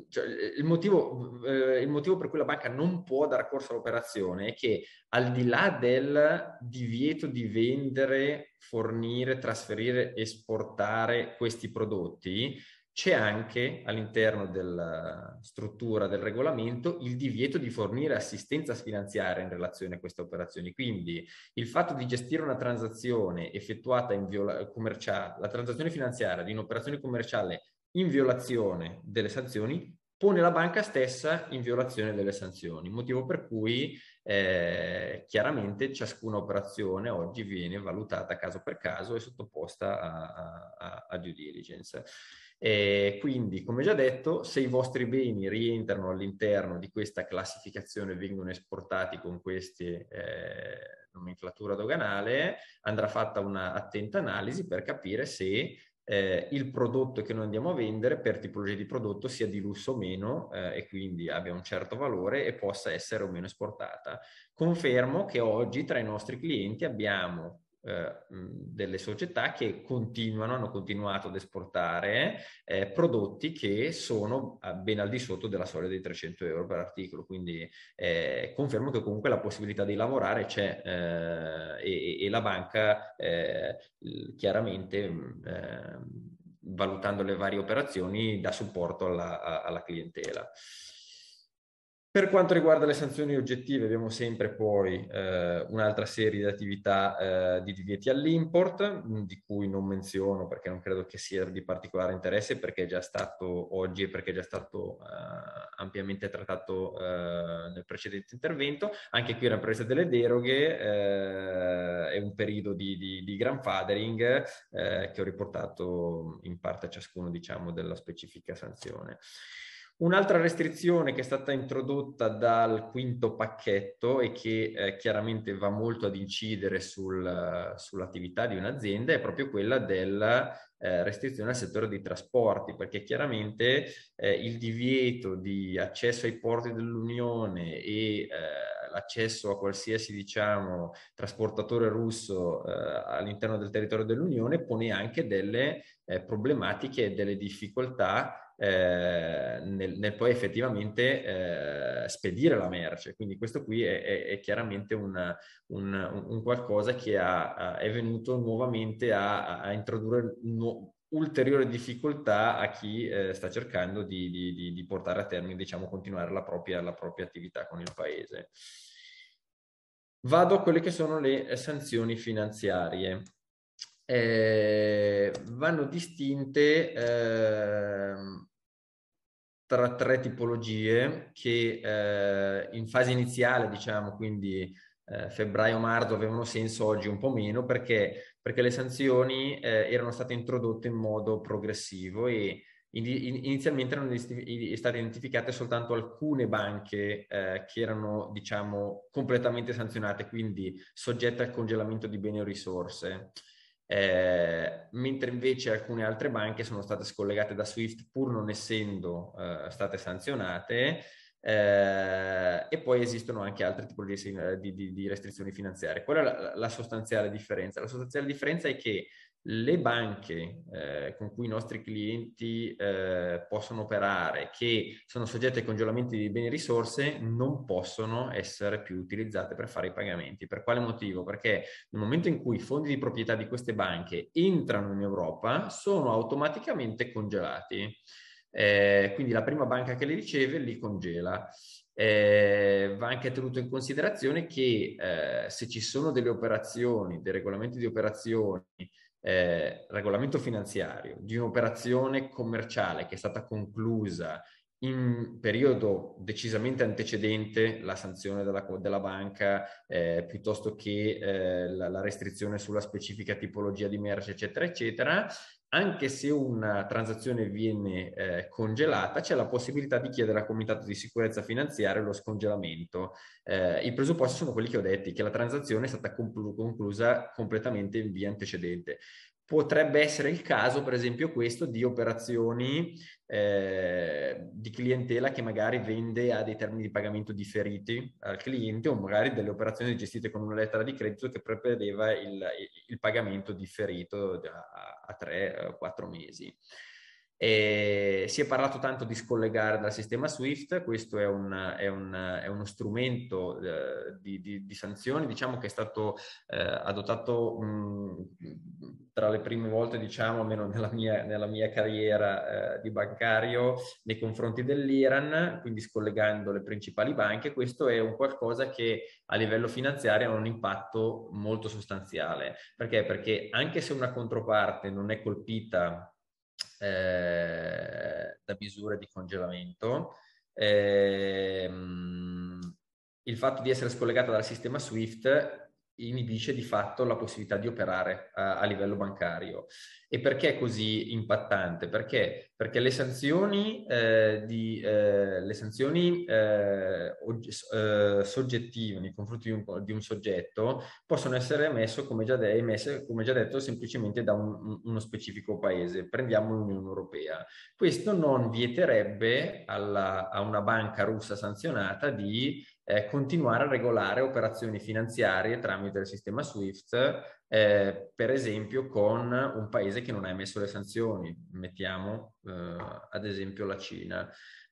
cioè, il, motivo, eh, il, motivo, per cui la banca non può dar corso all'operazione è che al di là del divieto di vendere, fornire, trasferire, esportare questi prodotti, c'è anche all'interno della eh, struttura del regolamento il divieto di fornire assistenza finanziaria in relazione a queste operazioni. Quindi il fatto di gestire una transazione effettuata in viola- commerciale, la transazione finanziaria di un'operazione commerciale in violazione delle sanzioni pone la banca stessa in violazione delle sanzioni, motivo per cui eh, chiaramente ciascuna operazione oggi viene valutata caso per caso e sottoposta a, a, a due diligence. E quindi, come già detto, se i vostri beni rientrano all'interno di questa classificazione e vengono esportati con queste eh, nomenclatura doganale, andrà fatta un'attenta analisi per capire se eh, il prodotto che noi andiamo a vendere per tipologia di prodotto sia di lusso o meno eh, e quindi abbia un certo valore e possa essere o meno esportata. Confermo che oggi tra i nostri clienti abbiamo eh, delle società che continuano, hanno continuato ad esportare eh, prodotti che sono eh, ben al di sotto della soglia dei 300 euro per articolo. Quindi eh, confermo che comunque la possibilità di lavorare c'è eh, e, e, la banca chiaramente ehm, valutando le varie operazioni dà supporto alla, alla clientela. Per quanto riguarda le sanzioni oggettive, abbiamo sempre poi eh, un'altra serie di attività eh, di divieti all'import, di cui non menziono perché non credo che sia di particolare interesse, perché è già stato oggi e perché è già stato eh, ampiamente trattato eh, nel precedente intervento. Anche qui una presa delle deroghe, eh, è un periodo di, di, di grandfathering eh, che ho riportato in parte a ciascuno diciamo, della specifica sanzione. Un'altra restrizione che è stata introdotta dal quinto pacchetto e che eh, chiaramente va molto ad incidere sul, sull'attività di un'azienda è proprio quella della eh, restrizione al settore dei trasporti, perché chiaramente eh, il divieto di accesso ai porti dell'Unione e eh, l'accesso a qualsiasi diciamo, trasportatore russo eh, all'interno del territorio dell'Unione pone anche delle eh, problematiche e delle difficoltà eh, nel, nel, poi effettivamente eh, spedire la merce. Quindi questo qui è, è, è chiaramente un, un, un, qualcosa che ha, è venuto nuovamente a, a introdurre nu- ulteriore difficoltà a chi eh, sta cercando di, di, di, portare a termine, diciamo, continuare la propria, la propria attività con il paese. Vado a quelle che sono le sanzioni finanziarie. Eh, vanno distinte eh, tra tre tipologie che eh, in fase iniziale, diciamo, quindi eh, febbraio-marzo avevano senso, oggi un po' meno, perché perché le sanzioni eh, erano state introdotte in modo progressivo e in, in, inizialmente erano state identificate soltanto alcune banche eh, che erano, diciamo, completamente sanzionate, quindi soggette al congelamento di beni o risorse. Eh, mentre invece alcune altre banche sono state scollegate da SWIFT pur non essendo eh, state sanzionate, eh, e poi esistono anche altre tipologie eh, di, di, di restrizioni finanziarie. Qual è la, la, sostanziale differenza? La sostanziale differenza è che le banche eh, con cui i nostri clienti eh, possono operare, che sono soggette ai congelamenti di beni e risorse, non possono essere più utilizzate per fare i pagamenti. Per quale motivo? Perché nel momento in cui i fondi di proprietà di queste banche entrano in Europa, sono automaticamente congelati. Eh, quindi la prima banca che le riceve li congela. Eh, va anche tenuto in considerazione che eh, se ci sono delle operazioni, dei regolamenti di operazioni, eh, regolamento finanziario di un'operazione commerciale che è stata conclusa in periodo decisamente antecedente la sanzione della, della banca eh, piuttosto che eh, la, la, restrizione sulla specifica tipologia di merce, eccetera, eccetera, anche se una transazione viene eh, congelata, c'è la possibilità di chiedere al Comitato di Sicurezza Finanziaria lo scongelamento. Eh, I presupposti sono quelli che ho detto, che la transazione è stata conclu- conclusa completamente in via antecedente potrebbe essere il caso, per esempio, questo di operazioni eh, di clientela che magari vende a dei termini di pagamento differiti al cliente o magari delle operazioni gestite con una lettera di credito che prevedeva il, il pagamento differito a, a 3-4 mesi. Eh, si è parlato tanto di scollegare dal sistema SWIFT, questo è, un, è, un, è uno strumento eh, di, di, di, sanzioni, diciamo che è stato eh, adottato mh, tra le prime volte, diciamo, almeno nella mia, nella mia carriera eh, di bancario, nei confronti dell'Iran, quindi scollegando le principali banche. Questo è un qualcosa che a livello finanziario ha un impatto molto sostanziale. Perché? Perché anche se una controparte non è colpita eh, da misure di congelamento. Eh, il fatto di essere scollegata dal sistema SWIFT inibisce di fatto la possibilità di operare a, eh, a, livello bancario. E perché è così impattante? Perché, perché le sanzioni, eh, di, eh, le sanzioni eh, og- eh, soggettive nei confronti di un, di un, soggetto possono essere emesse, come già, de- emesse, come già detto, semplicemente da un, uno specifico paese. Prendiamo l'Unione Europea. Questo non vieterebbe alla, a una banca russa sanzionata di eh, continuare a regolare operazioni finanziarie tramite il sistema SWIFT, eh, per esempio con un paese che non ha emesso le sanzioni, mettiamo eh, ad esempio la Cina.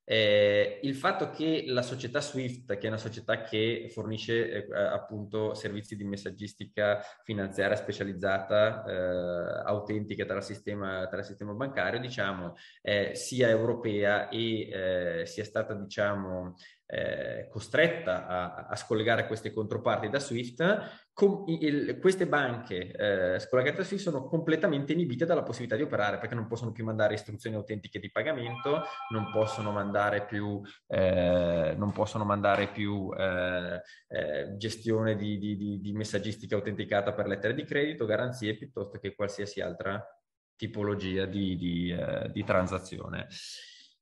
Eh, il fatto che la società Swift, che è una società che fornisce eh, appunto servizi di messaggistica finanziaria specializzata, eh, autentica tra il, sistema, tra il sistema bancario, diciamo, eh, sia europea e eh, sia stata, diciamo, eh, costretta a, a, scollegare queste controparti da Swift, com- il, queste banche eh, con la sono completamente inibite dalla possibilità di operare perché non possono più mandare istruzioni autentiche di pagamento, non possono mandare più, eh, non possono mandare più eh, eh gestione di, di, di, di messaggistica autenticata per lettere di credito, garanzie piuttosto che qualsiasi altra tipologia di, di, eh, di, transazione.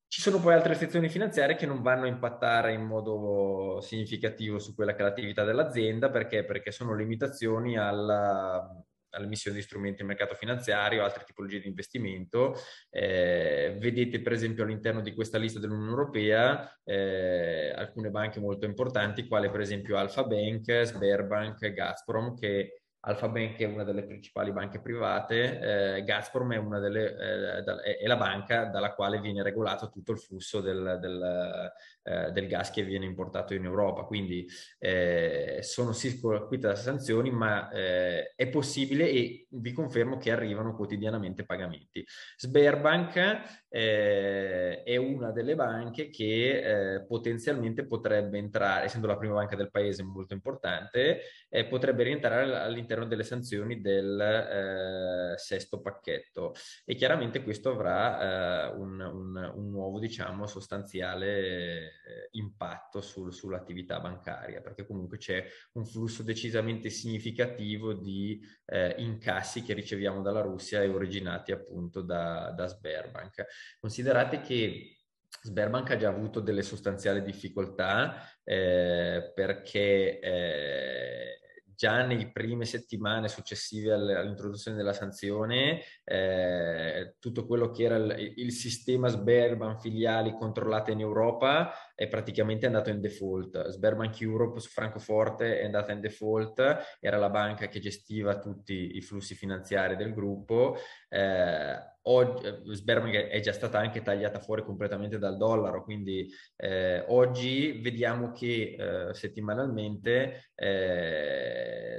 Ci sono poi altre sezioni finanziarie che non vanno a impattare in modo significativo su quella che è l'attività dell'azienda, perché? perché sono limitazioni alla, all'emissione di strumenti del mercato finanziario, altre tipologie di investimento. Eh, vedete per esempio all'interno di questa lista dell'Unione Europea eh, alcune banche molto importanti, quale per esempio Alfa Bank, Sberbank, Gazprom, che Alfa Bank è una delle principali banche private, eh, Gazprom è, delle, eh, da, è, la banca dalla quale viene regolato tutto il flusso del, del, eh, del gas che viene importato in Europa. Quindi eh, sono circoscritte da sanzioni, ma eh, è possibile e vi confermo che arrivano quotidianamente pagamenti. Sberbank eh, è una delle banche che eh, potenzialmente potrebbe entrare, essendo la prima banca del paese molto importante, eh, potrebbe rientrare all'interno delle sanzioni del sesto pacchetto e chiaramente questo avrà un, un, un nuovo diciamo sostanziale eh, impatto sul, sull'attività bancaria, perché comunque c'è un flusso decisamente significativo di eh, incassi che riceviamo dalla Russia e originati appunto da, da Sberbank. Considerate che Sberbank ha già avuto delle sostanziali difficoltà eh, perché eh, già nelle prime settimane successive all'introduzione della sanzione, eh, tutto quello che era il, il sistema Sberban filiali controllate in Europa è praticamente andato in default. Sberban Europe su Francoforte è andata in default, era la banca che gestiva tutti i flussi finanziari del gruppo. Eh, oggi, eh, Sberming è già stata anche tagliata fuori completamente dal dollaro, quindi eh, oggi vediamo che eh, settimanalmente eh,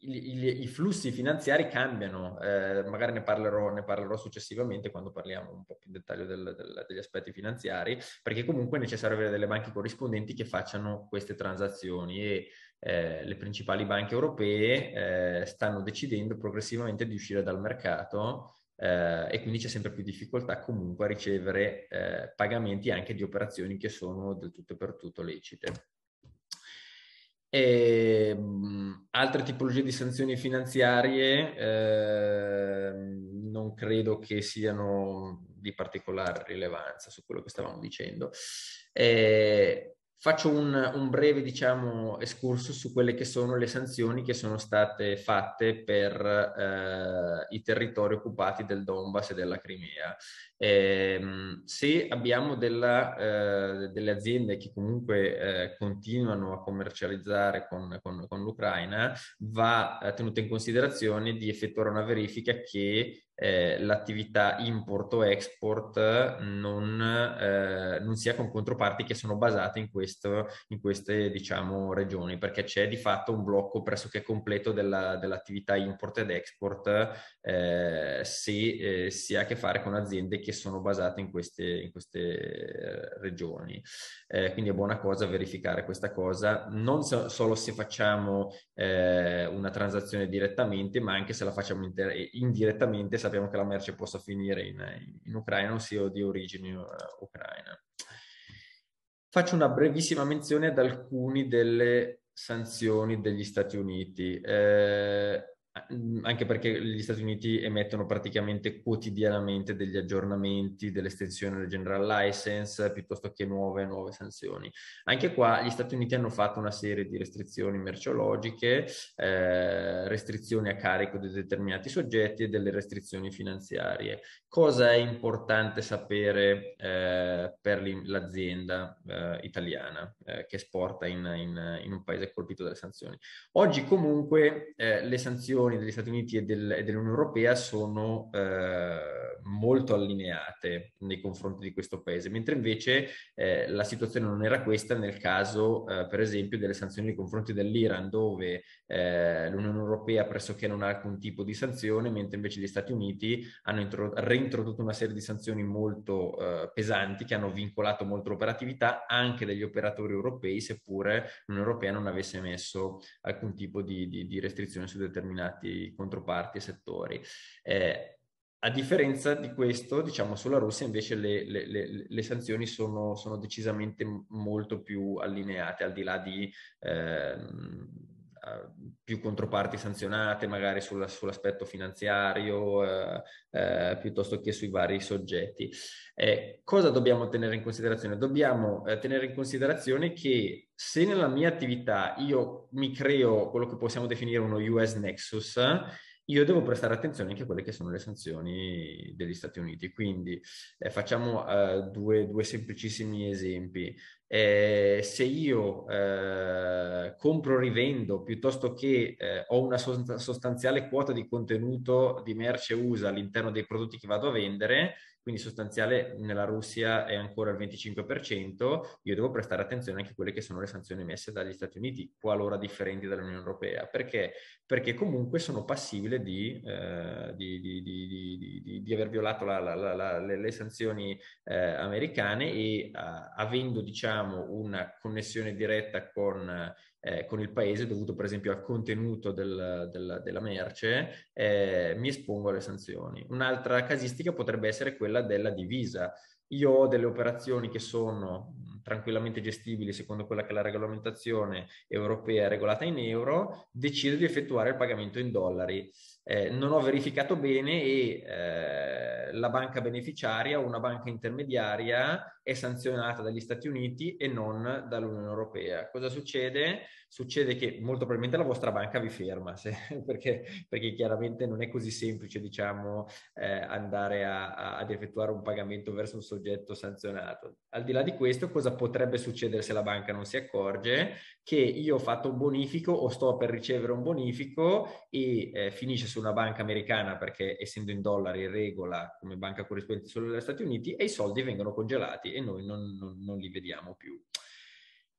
i, i, i, flussi finanziari cambiano, eh, magari ne parlerò, ne parlerò, successivamente quando parliamo un po' più in dettaglio del, del, degli aspetti finanziari, perché comunque è necessario avere delle banche corrispondenti che facciano queste transazioni e, eh, le principali banche europee eh, stanno decidendo progressivamente di uscire dal mercato eh, e quindi c'è sempre più difficoltà comunque a ricevere eh, pagamenti anche di operazioni che sono del tutto e per tutto lecite. E, ehm, mh, altre tipologie di sanzioni finanziarie eh, non credo che siano di particolare rilevanza su quello che stavamo dicendo. Eh, Faccio un, un breve, diciamo, escursus su quelle che sono le sanzioni che sono state fatte per eh, i territori occupati del Donbass e della Crimea. Eh, se abbiamo della, eh, delle aziende che comunque eh, continuano a commercializzare con, con, con l'Ucraina, va eh, tenuta in considerazione di effettuare una verifica che eh, l'attività import o export non, eh, non, sia con controparti che sono basate in, questo, in queste diciamo, regioni, perché c'è di fatto un blocco pressoché completo della, dell'attività import ed export eh, se eh, si ha a che fare con aziende che sono basate in queste, in queste eh, regioni. Eh, quindi è buona cosa verificare questa cosa, non so, solo se facciamo una transazione direttamente, ma anche se la facciamo inter- indirettamente sappiamo che la merce possa finire in, in Ucraina o sia di origine uh, ucraina. Faccio una brevissima menzione ad alcune delle sanzioni degli Stati Uniti. Eh, Ah, mm, anche perché gli Stati Uniti emettono praticamente quotidianamente degli aggiornamenti dell'estensione del general license piuttosto che nuove, nuove sanzioni. Anche qua gli Stati Uniti hanno fatto una serie di restrizioni merceologiche, eh, restrizioni a carico di determinati soggetti e delle restrizioni finanziarie. Cosa è importante sapere eh, per l'azienda eh, italiana eh, che esporta in, in, in, un paese colpito dalle sanzioni? Oggi comunque eh, le sanzioni posizioni degli Stati Uniti e, del, e dell'Unione Europea sono eh, molto allineate nei confronti di questo paese, mentre invece eh, la situazione non era questa nel caso, eh, per esempio, delle sanzioni nei confronti dell'Iran, dove eh, l'Unione Europea pressoché non ha alcun tipo di sanzione, mentre invece gli Stati Uniti hanno intro- reintrodotto una serie di sanzioni molto eh, pesanti che hanno vincolato molto l'operatività anche degli operatori europei, seppure l'Unione Europea non avesse messo alcun tipo di, di, di restrizione su determinati determinati controparti e settori. Eh, a differenza di questo, diciamo, sulla Russia invece le, le, le, le sanzioni sono, sono, decisamente molto più allineate, al di là di... Ehm, più controparti sanzionate magari sulla, sull'aspetto finanziario eh, eh, piuttosto che sui vari soggetti. Eh, cosa dobbiamo tenere in considerazione? Dobbiamo eh, tenere in considerazione che se nella mia attività io mi creo quello che possiamo definire uno US Nexus, io devo prestare attenzione anche a quelle che sono le sanzioni degli Stati Uniti. Quindi eh, facciamo eh, due, due, semplicissimi esempi. Eh, se io eh, compro, rivendo piuttosto che eh, ho una sostanziale quota di contenuto di merce USA all'interno dei prodotti che vado a vendere, quindi sostanziale nella Russia è ancora il 25%, io devo prestare attenzione anche a quelle che sono le sanzioni emesse dagli Stati Uniti, qualora differenti dall'Unione Europea, perché, perché comunque sono passibile di, eh, di, di, di aver violato la, la, la, le, le, sanzioni eh, americane e eh, avendo diciamo, una connessione diretta con eh, con il paese dovuto per esempio al contenuto del, del, della merce, eh, mi espongo alle sanzioni. Un'altra casistica potrebbe essere quella della divisa. Io ho delle operazioni che sono tranquillamente gestibili secondo quella che è la regolamentazione europea regolata in euro, decido di effettuare il pagamento in dollari. Eh, non ho verificato bene e eh, la banca beneficiaria o una banca intermediaria è sanzionata dagli Stati Uniti e non dall'Unione Europea. Cosa succede? Succede che molto probabilmente la vostra banca vi ferma, se, perché, perché, chiaramente non è così semplice diciamo, eh, andare a, a, ad effettuare un pagamento verso un soggetto sanzionato. Al di là di questo, cosa potrebbe succedere se la banca non si accorge? che io ho fatto un bonifico o sto per ricevere un bonifico e eh, finisce su una banca americana perché essendo in dollari in regola come banca corrispondente solo negli Stati Uniti e i soldi vengono congelati e noi non, non, non li vediamo più.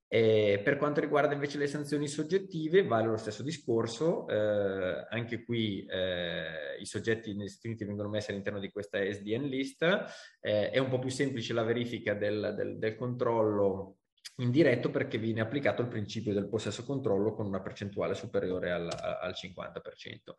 Eh, per quanto riguarda invece le sanzioni soggettive, vale lo stesso discorso, eh, anche qui eh, i soggetti negli Stati Uniti vengono messi all'interno di questa SDN list, eh, è un po' più semplice la verifica del, del, del controllo indiretto perché viene applicato il principio del possesso controllo con una percentuale superiore al, al 50%.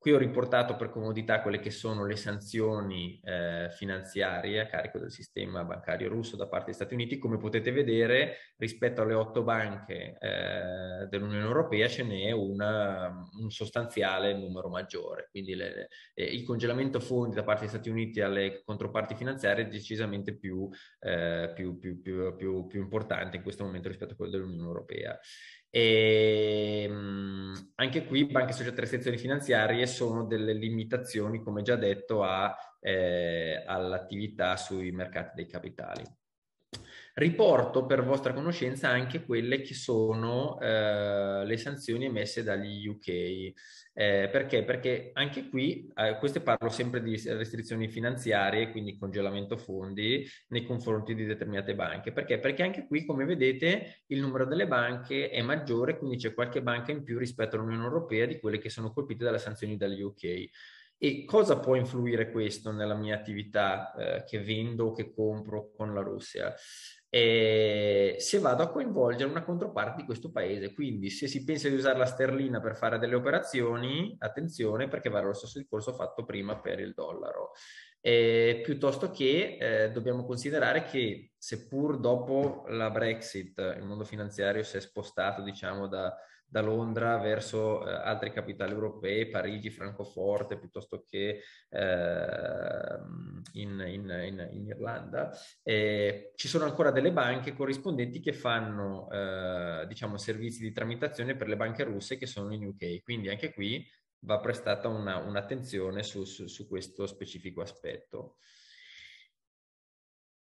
Qui ho riportato per comodità quelle che sono le sanzioni eh, finanziarie a carico del sistema bancario russo da parte degli Stati Uniti. Come potete vedere, rispetto alle otto banche eh, dell'Unione Europea ce n'è una, un sostanziale numero maggiore. Quindi le, eh, il congelamento fondi da parte degli Stati Uniti alle controparti finanziarie è decisamente più, eh, più, più, più importante in questo momento rispetto a quello dell'Unione Europea. E, ehm, anche qui banche associate alle sezioni finanziarie sono delle limitazioni, come già detto, a, eh, all'attività sui mercati dei capitali. Riporto per vostra conoscenza anche quelle che sono eh, le sanzioni emesse dagli UK. Eh, perché? Perché anche qui, eh, queste parlo sempre di restrizioni finanziarie, quindi congelamento fondi nei confronti di determinate banche. Perché? Perché anche qui, come vedete, il numero delle banche è maggiore, quindi c'è qualche banca in più rispetto all'Unione Europea di quelle che sono colpite dalle sanzioni dagli UK. E cosa può influire questo nella mia attività eh, che vendo o che compro con la Russia? Eh, se vado a coinvolgere una controparte di questo paese, quindi se si pensa di usare la sterlina per fare delle operazioni, attenzione perché vale lo stesso discorso fatto prima per il dollaro. Eh, piuttosto che eh, dobbiamo considerare che seppur dopo la Brexit il mondo finanziario si è spostato diciamo da da Londra verso eh, altre capitali europee, Parigi, Francoforte, piuttosto che eh, in, in, in, in, Irlanda. E ci sono ancora delle banche corrispondenti che fanno eh, diciamo, servizi di tramitazione per le banche russe che sono in UK, quindi anche qui va prestata una, un'attenzione su, su, su questo specifico aspetto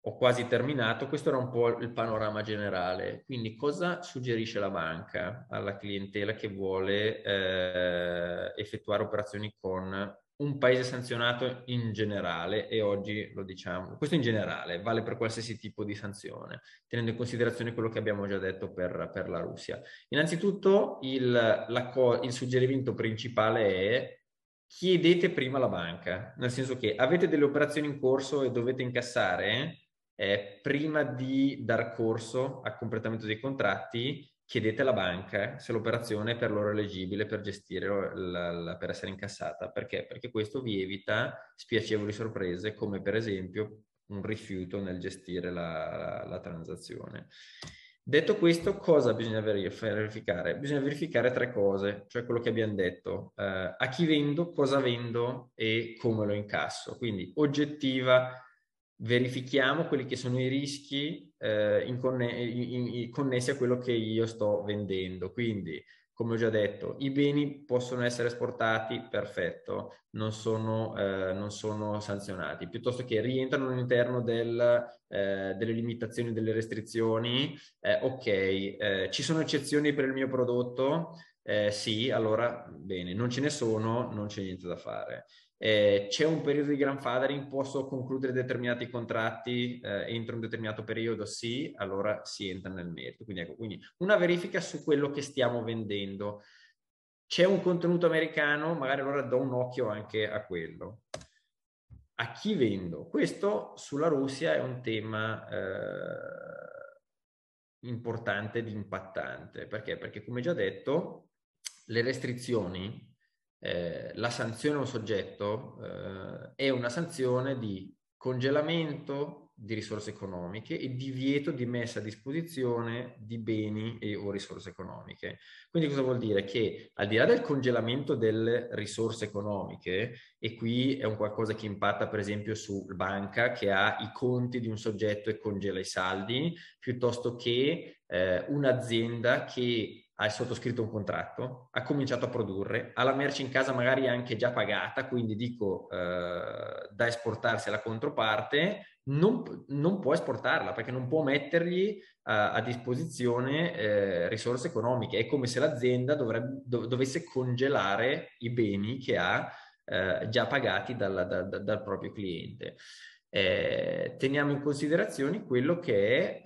ho quasi terminato, questo era un po' il panorama generale. Quindi cosa suggerisce la banca alla clientela che vuole eh, effettuare operazioni con un paese sanzionato in generale, e oggi lo diciamo, questo in generale vale per qualsiasi tipo di sanzione, tenendo in considerazione quello che abbiamo già detto per, per la Russia. Innanzitutto il, la, il suggerimento principale è chiedete prima la banca, nel senso che avete delle operazioni in corso e dovete incassare, eh, prima di dar corso al completamento dei contratti, chiedete alla banca se l'operazione è per loro elegibile per gestire, la, la, per essere incassata. Perché? Perché questo vi evita spiacevoli sorprese, come per esempio un rifiuto nel gestire la, la transazione. Detto questo, cosa bisogna verificare? Bisogna verificare tre cose, cioè quello che abbiamo detto, eh, a chi vendo, cosa vendo e come lo incasso. Quindi oggettiva verifichiamo quelli che sono i rischi eh, in conne- in, in, connessi a quello che io sto vendendo. Quindi, come ho già detto, i beni possono essere esportati, perfetto, non sono, eh, non sono sanzionati, piuttosto che rientrano all'interno del, eh, delle limitazioni, delle restrizioni, eh, ok, eh, ci sono eccezioni per il mio prodotto, eh, sì, allora bene, non ce ne sono, non c'è niente da fare eh, c'è un periodo di grandfathering, posso concludere determinati contratti eh, entro un determinato periodo? Sì, allora si entra nel merito. Quindi, ecco, quindi una verifica su quello che stiamo vendendo. C'è un contenuto americano, magari allora do un occhio anche a quello. A chi vendo? Questo sulla Russia è un tema eh, importante ed impattante. Perché? Perché come già detto, le restrizioni eh, la sanzione a un soggetto eh, è una sanzione di congelamento di risorse economiche e divieto di messa a disposizione di beni e, o risorse economiche. Quindi cosa vuol dire? Che al di là del congelamento delle risorse economiche, e qui è un qualcosa che impatta per esempio su banca che ha i conti di un soggetto e congela i saldi, piuttosto che eh, un'azienda che ha sottoscritto un contratto, ha cominciato a produrre, ha la merce in casa magari anche già pagata, quindi dico eh, da esportarsi alla controparte, non, non, può esportarla perché non può mettergli a, eh, a disposizione eh, risorse economiche. È come se l'azienda dovrebbe, dov- dovesse congelare i beni che ha eh, già pagati dal, da, dal proprio cliente eh, teniamo in considerazione quello che è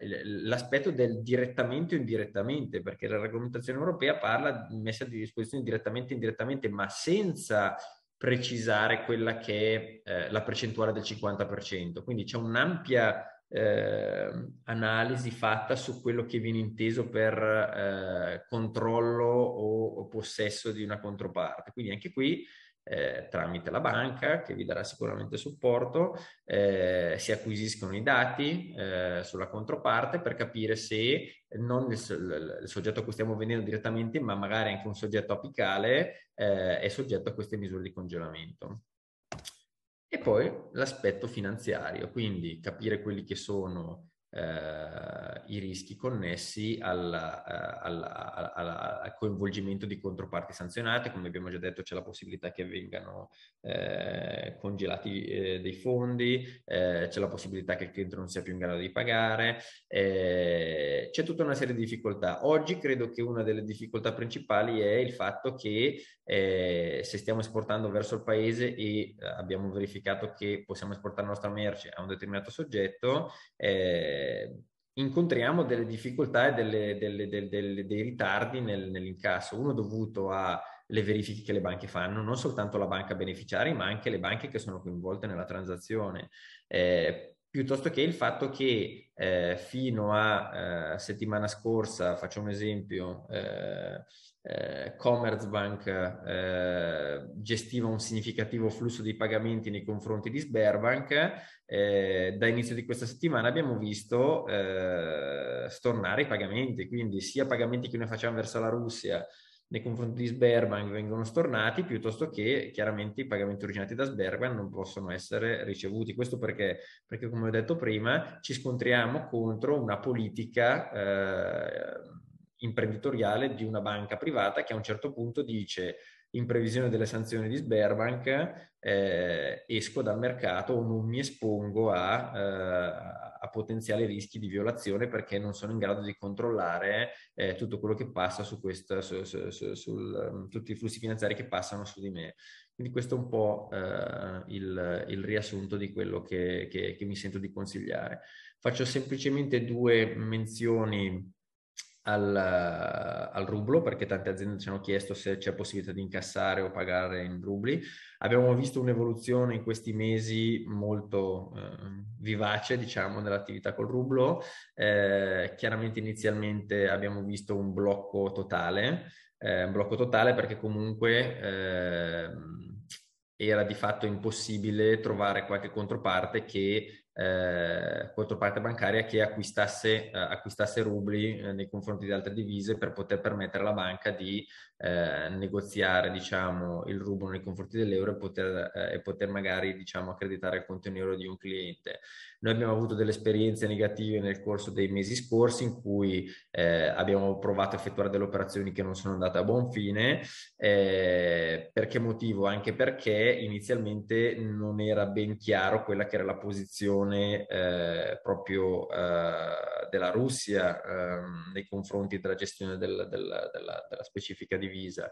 eh, l'aspetto del direttamente o indirettamente, perché la regolamentazione europea parla di messa a disposizione direttamente e indirettamente, ma senza precisare quella che è eh, la percentuale del 50%. Quindi c'è un'ampia eh, analisi fatta su quello che viene inteso per eh, controllo o, o possesso di una controparte. Quindi anche qui eh, tramite la banca che vi darà sicuramente supporto, eh, si acquisiscono i dati eh, sulla controparte per capire se non il, il, il, soggetto a cui stiamo vendendo direttamente, ma magari anche un soggetto apicale eh, è soggetto a queste misure di congelamento. E poi l'aspetto finanziario, quindi capire quelli che sono eh, i rischi connessi al, eh, al, al, al, coinvolgimento di controparti sanzionate, come abbiamo già detto c'è la possibilità che vengano eh, congelati eh, dei fondi, eh, c'è la possibilità che il cliente non sia più in grado di pagare, eh, c'è tutta una serie di difficoltà. Oggi credo che una delle difficoltà principali è il fatto che se stiamo esportando verso il paese e abbiamo verificato che possiamo esportare la nostra merce a un determinato soggetto, eh, eh, incontriamo delle difficoltà e delle, delle, delle, dei ritardi nel, nell'incasso, uno dovuto alle verifiche che le banche fanno, non soltanto la banca beneficiaria, ma anche le banche che sono coinvolte nella transazione. Eh, piuttosto che il fatto che eh, fino a eh, settimana scorsa, faccio un esempio, eh, eh Commerzbank eh, gestiva un significativo flusso di pagamenti nei confronti di Sberbank, eh, da inizio di questa settimana abbiamo visto stornare i pagamenti, quindi sia pagamenti che noi facciamo verso la Russia, nei confronti di Sberbank vengono stornati piuttosto che chiaramente i pagamenti originati da Sberbank non possono essere ricevuti. Questo perché, perché come ho detto prima, ci scontriamo contro una politica eh, imprenditoriale di una banca privata che a un certo punto dice in previsione delle sanzioni di Sberbank eh, esco dal mercato o non mi espongo a, eh, a, potenziali rischi di violazione perché non sono in grado di controllare eh, tutto quello che passa su, questa, su, su, su sul, ehm, tutti i flussi finanziari che passano su di me. Quindi questo è un po' eh, il, il, riassunto di quello che, che, che mi sento di consigliare. Faccio semplicemente due menzioni al, eh, al, rublo perché tante aziende ci hanno chiesto se c'è possibilità di incassare o pagare in rubli. Abbiamo visto un'evoluzione in questi mesi molto eh, vivace, diciamo, nell'attività col rublo. Eh, chiaramente inizialmente abbiamo visto un blocco totale, eh, un blocco totale perché comunque ehm, era di fatto impossibile trovare qualche controparte che eh, controparte bancaria che acquistasse, eh, acquistasse rubli eh, nei confronti di altre divise per poter permettere alla banca di eh, negoziare diciamo, il rubo nei confronti dell'euro e poter, eh, e poter magari diciamo, accreditare il conto in euro di un cliente. Noi abbiamo avuto delle esperienze negative nel corso dei mesi scorsi in cui eh, abbiamo provato a effettuare delle operazioni che non sono andate a buon fine. Eh, per che motivo? Anche perché inizialmente non era ben chiaro quella che era la posizione eh, proprio della Russia ehm, nei confronti della gestione del, del, della, della, specifica divisa.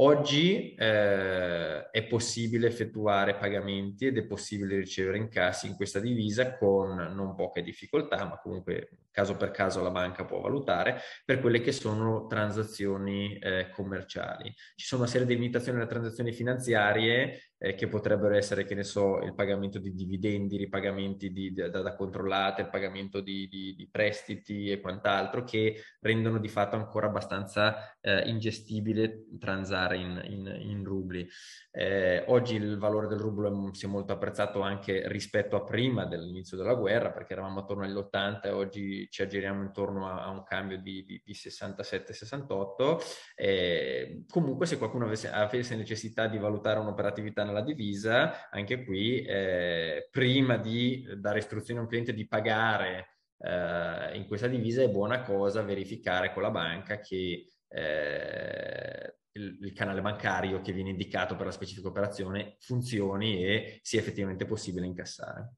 Oggi eh, è possibile effettuare pagamenti ed è possibile ricevere incassi in questa divisa con non poche difficoltà, ma comunque caso per caso la banca può valutare per quelle che sono transazioni eh, commerciali. Ci sono una serie di limitazioni alle transazioni finanziarie eh, che potrebbero essere, che ne so, il pagamento di dividendi, i pagamenti di, da, da, controllate, il pagamento di, di, di, prestiti e quant'altro, che rendono di fatto ancora abbastanza eh, ingestibile transare in, in, in rubli. Eh, oggi il valore del rublo mm, si è molto apprezzato anche rispetto a prima dell'inizio della guerra, perché eravamo attorno agli 80 e oggi ci aggiriamo intorno a, a un cambio di, 67-68. Eh, comunque se qualcuno avesse, avesse necessità di valutare un'operatività mandano la divisa, anche qui eh, prima di dare istruzione a un cliente di pagare eh, in questa divisa è buona cosa verificare con la banca che eh, il, il, canale bancario che viene indicato per la specifica operazione funzioni e sia effettivamente possibile incassare.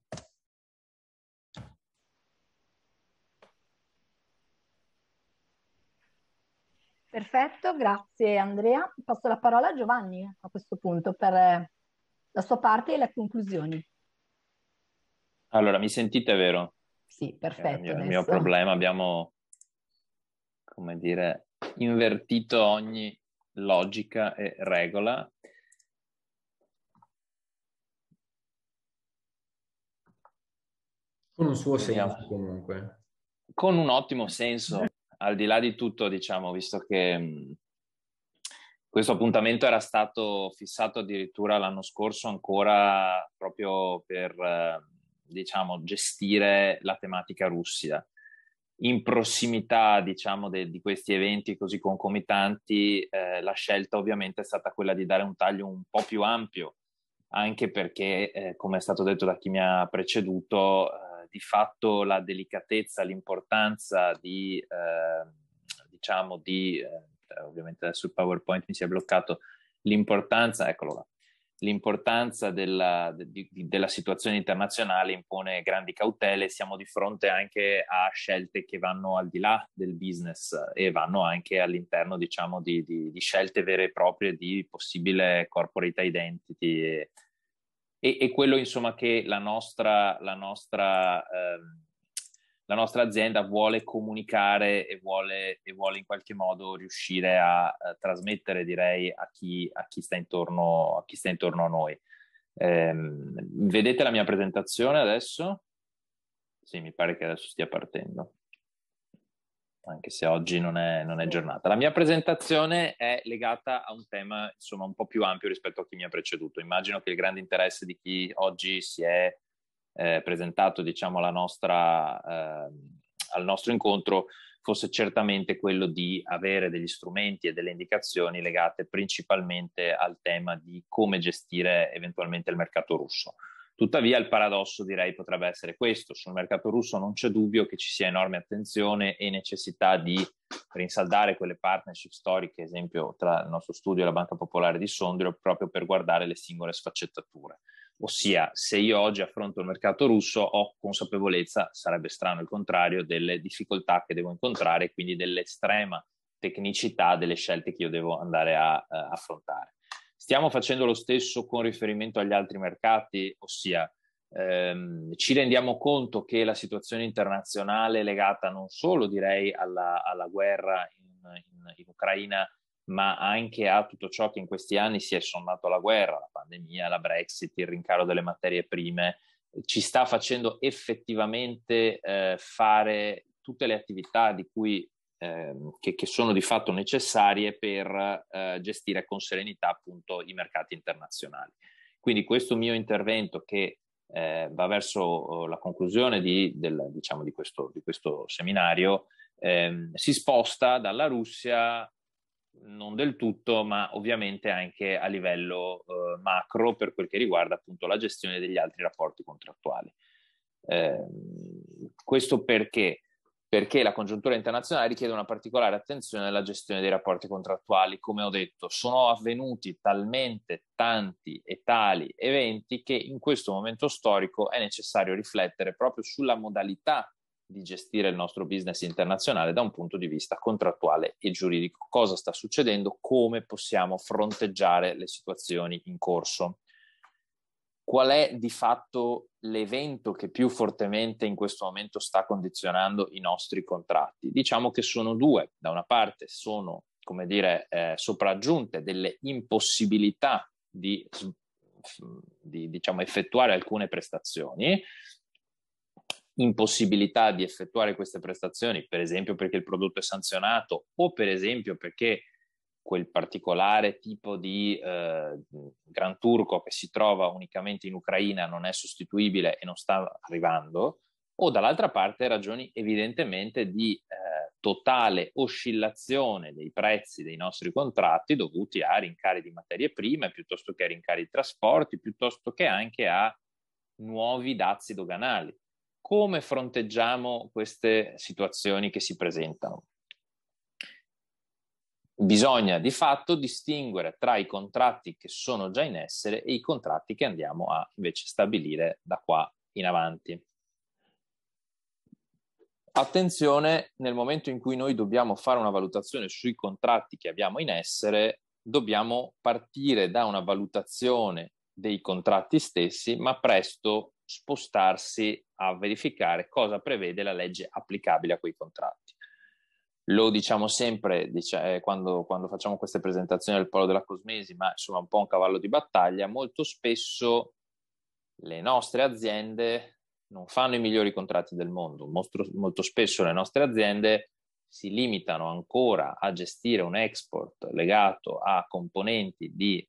Perfetto, grazie Andrea. Passo la parola a Giovanni a questo punto per la sua parte e le conclusioni. Allora, mi sentite vero? Sì, eh, perfetto. Il mio, il mio problema, abbiamo, come dire, invertito ogni logica e regola. Con un suo Vediamo. senso comunque. Con un ottimo senso, al di là di tutto, diciamo, visto che questo appuntamento era stato fissato addirittura l'anno scorso ancora proprio per, ehm, diciamo, gestire la tematica Russia. In prossimità, diciamo, de- di questi eventi così concomitanti, eh, la scelta ovviamente è stata quella di dare un taglio un po' più ampio, anche perché, eh, come è stato detto da chi mi ha preceduto, eh, di fatto la delicatezza, l'importanza di, ehm, diciamo, di eh, eh, ovviamente adesso il PowerPoint mi si è bloccato, l'importanza, eccolo là, l'importanza della, di, di, della, situazione internazionale impone grandi cautele, siamo di fronte anche a scelte che vanno al di là del business e vanno anche all'interno diciamo di, di, di scelte vere e proprie di possibile corporate identity e, e, quello insomma che la nostra, la nostra eh, la nostra azienda vuole comunicare e vuole, e vuole in qualche modo riuscire a, a trasmettere, direi, a chi, a, chi intorno, a chi, sta intorno, a noi. Eh, vedete la mia presentazione adesso? Sì, mi pare che adesso stia partendo, anche se oggi non è, non è giornata. La mia presentazione è legata a un tema, insomma, un po' più ampio rispetto a chi mi ha preceduto. Immagino che il grande interesse di chi oggi si è eh, presentato diciamo, nostra, eh, al nostro incontro fosse certamente quello di avere degli strumenti e delle indicazioni legate principalmente al tema di come gestire eventualmente il mercato russo. Tuttavia il paradosso direi potrebbe essere questo, sul mercato russo non c'è dubbio che ci sia enorme attenzione e necessità di rinsaldare quelle partnership storiche, esempio tra il nostro studio e la Banca Popolare di Sondrio, proprio per guardare le singole sfaccettature. Ossia, se io oggi affronto il mercato russo ho consapevolezza, sarebbe strano il contrario, delle difficoltà che devo incontrare quindi dell'estrema tecnicità delle scelte che io devo andare a, a eh, affrontare. Stiamo facendo lo stesso con riferimento agli altri mercati, ossia ehm, ci rendiamo conto che la situazione internazionale legata non solo direi alla, alla guerra in, in, in Ucraina ma anche a tutto ciò che in questi anni si è sommato alla guerra, la pandemia, la Brexit, il rincaro delle materie prime, ci sta facendo effettivamente eh, fare tutte le attività di cui, eh, che, che, sono di fatto necessarie per eh, gestire con serenità appunto i mercati internazionali. Quindi questo mio intervento che eh, va verso oh, la conclusione di, del, diciamo, di, questo, di questo, seminario, ehm, si sposta dalla Russia non del tutto, ma ovviamente anche a livello eh, macro per quel che riguarda appunto la gestione degli altri rapporti contrattuali. Eh, questo perché? Perché la congiuntura internazionale richiede una particolare attenzione alla gestione dei rapporti contrattuali. Come ho detto, sono avvenuti talmente tanti e tali eventi che in questo momento storico è necessario riflettere proprio sulla modalità di gestire il nostro business internazionale da un punto di vista contrattuale e giuridico. Cosa sta succedendo? Come possiamo fronteggiare le situazioni in corso? Qual è di fatto l'evento che più fortemente in questo momento sta condizionando i nostri contratti? Diciamo che sono due. Da una parte sono, come dire, eh, sopraggiunte delle impossibilità di, di diciamo, effettuare alcune prestazioni impossibilità di effettuare queste prestazioni, per esempio perché il prodotto è sanzionato o per esempio perché quel particolare tipo di eh, gran turco che si trova unicamente in Ucraina non è sostituibile e non sta arrivando, o dall'altra parte ragioni evidentemente di eh, totale oscillazione dei prezzi dei nostri contratti dovuti a rincari di materie prime, piuttosto che a rincari di trasporti, piuttosto che anche a nuovi dazi doganali come fronteggiamo queste situazioni che si presentano. Bisogna di fatto distinguere tra i contratti che sono già in essere e i contratti che andiamo a invece stabilire da qua in avanti. Attenzione, nel momento in cui noi dobbiamo fare una valutazione sui contratti che abbiamo in essere, dobbiamo partire da una valutazione dei contratti stessi, ma presto spostarsi a verificare cosa prevede la legge applicabile a quei contratti. Lo diciamo sempre dice, eh, quando, quando, facciamo queste presentazioni al polo della cosmesi, ma insomma un po' un cavallo di battaglia, molto spesso le nostre aziende non fanno i migliori contratti del mondo, molto, molto spesso le nostre aziende si limitano ancora a gestire un export legato a componenti di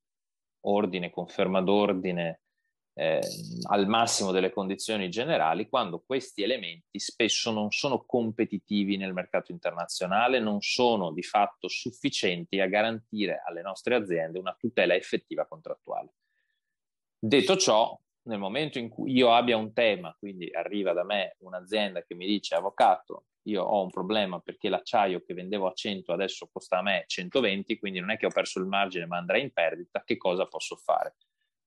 ordine, conferma d'ordine, eh, al massimo delle condizioni generali quando questi elementi spesso non sono competitivi nel mercato internazionale, non sono di fatto sufficienti a garantire alle nostre aziende una tutela effettiva contrattuale. Detto ciò, nel momento in cui io abbia un tema, quindi arriva da me un'azienda che mi dice avvocato, io ho un problema perché l'acciaio che vendevo a 100 adesso costa a me 120, quindi non è che ho perso il margine ma andrei in perdita, che cosa posso fare?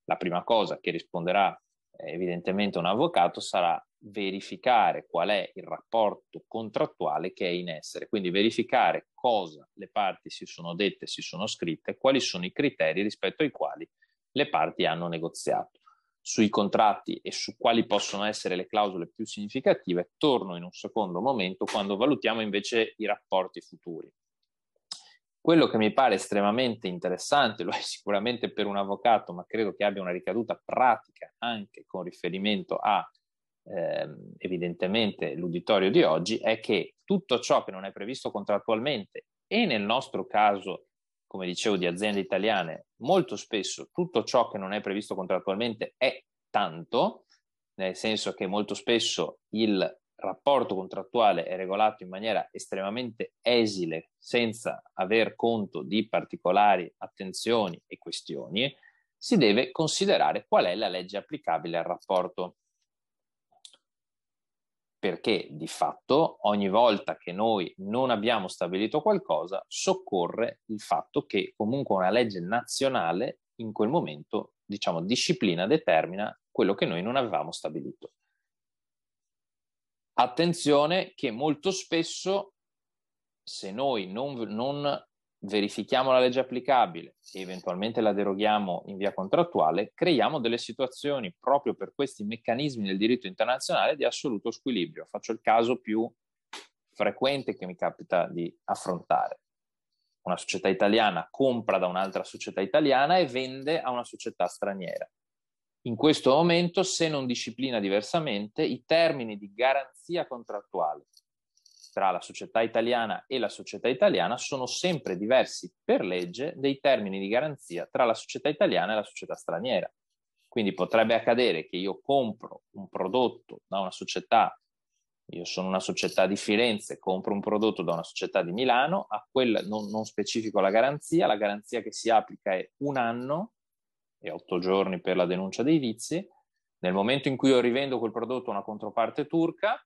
la prima cosa che risponderà eh, evidentemente un avvocato sarà verificare qual è il rapporto contrattuale che è in essere, quindi verificare cosa le parti si sono dette, si sono scritte, quali sono i criteri rispetto ai quali le parti hanno negoziato. Sui contratti e su quali possono essere le clausole più significative torno in un secondo momento quando valutiamo invece i rapporti futuri. Quello che mi pare estremamente interessante, lo è sicuramente per un avvocato, ma credo che abbia una ricaduta pratica anche con riferimento a ehm, evidentemente l'uditorio di oggi, è che tutto ciò che non è previsto contrattualmente e nel nostro caso, come dicevo, di aziende italiane, molto spesso tutto ciò che non è previsto contrattualmente è tanto, nel senso che molto spesso il rapporto contrattuale è regolato in maniera estremamente esile, senza aver conto di particolari attenzioni e questioni, si deve considerare qual è la legge applicabile al rapporto. Perché di fatto ogni volta che noi non abbiamo stabilito qualcosa, soccorre il fatto che comunque una legge nazionale in quel momento, diciamo, disciplina, determina quello che noi non avevamo stabilito. Attenzione che molto spesso se noi non, non verifichiamo la legge applicabile e eventualmente la deroghiamo in via contrattuale, creiamo delle situazioni proprio per questi meccanismi del diritto internazionale di assoluto squilibrio. Faccio il caso più frequente che mi capita di affrontare. Una società italiana compra da un'altra società italiana e vende a una società straniera in questo momento se non disciplina diversamente i termini di garanzia contrattuale tra la società italiana e la società italiana sono sempre diversi per legge dei termini di garanzia tra la società italiana e la società straniera. Quindi potrebbe accadere che io compro un prodotto da una società, io sono una società di Firenze, compro un prodotto da una società di Milano, a quella non, non specifico la garanzia, la garanzia che si applica è un anno e 8 giorni per la denuncia dei vizi. Nel momento in cui io rivendo quel prodotto a una controparte turca,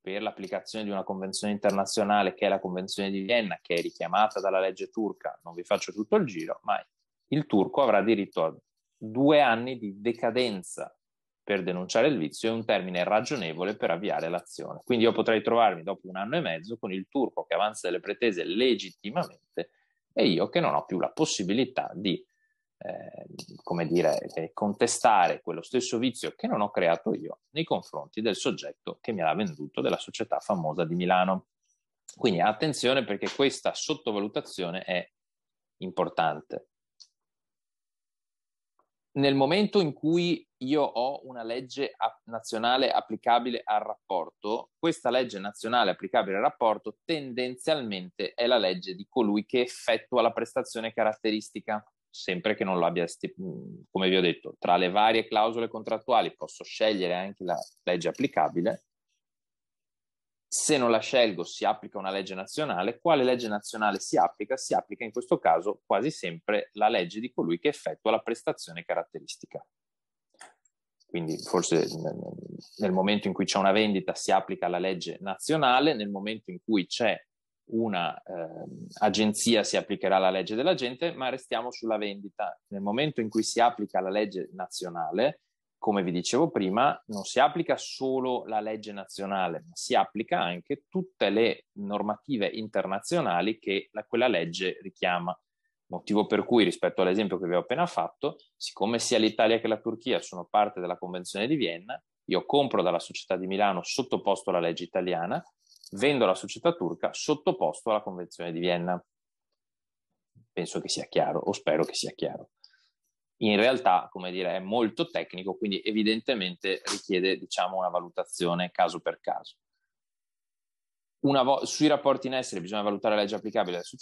per l'applicazione di una convenzione internazionale che è la Convenzione di Vienna, che è richiamata dalla legge turca, non vi faccio tutto il giro, ma il turco avrà diritto a due anni di decadenza per denunciare il vizio e un termine ragionevole per avviare l'azione. Quindi io potrei trovarmi dopo un anno e mezzo con il turco che avanza delle pretese legittimamente e io che non ho più la possibilità di Ehm, come dire, eh, contestare quello stesso vizio che non ho creato io nei confronti del soggetto che mi ha venduto, della società famosa di Milano. Quindi attenzione perché questa sottovalutazione è importante. Nel momento in cui io ho una legge nazionale applicabile al rapporto, questa legge nazionale applicabile al rapporto tendenzialmente è la legge di colui che effettua la prestazione caratteristica sempre che non lo abbia, come vi ho detto, tra le varie clausole contrattuali posso scegliere anche la legge applicabile. Se non la scelgo, si applica una legge nazionale. Quale legge nazionale si applica? Si applica in questo caso quasi sempre la legge di colui che effettua la prestazione caratteristica. Quindi forse nel momento in cui c'è una vendita si applica la legge nazionale, nel momento in cui c'è una eh, si applicherà la legge dell'agente, ma restiamo sulla vendita. Nel momento in cui si applica la legge nazionale, come vi dicevo prima, non si applica solo la legge nazionale, ma si applica anche tutte le normative internazionali che la, quella legge richiama. Motivo per cui, rispetto all'esempio che vi ho appena fatto, siccome sia l'Italia che la Turchia sono parte della Convenzione di Vienna, io compro dalla società di Milano sottoposto alla legge italiana, vendo la società turca sottoposto alla Convenzione di Vienna. Penso che sia chiaro, o spero che sia chiaro. In realtà, come dire, è molto tecnico, quindi evidentemente richiede, diciamo, una valutazione caso per caso. Vo- sui rapporti in essere bisogna valutare la legge applicabile, al ci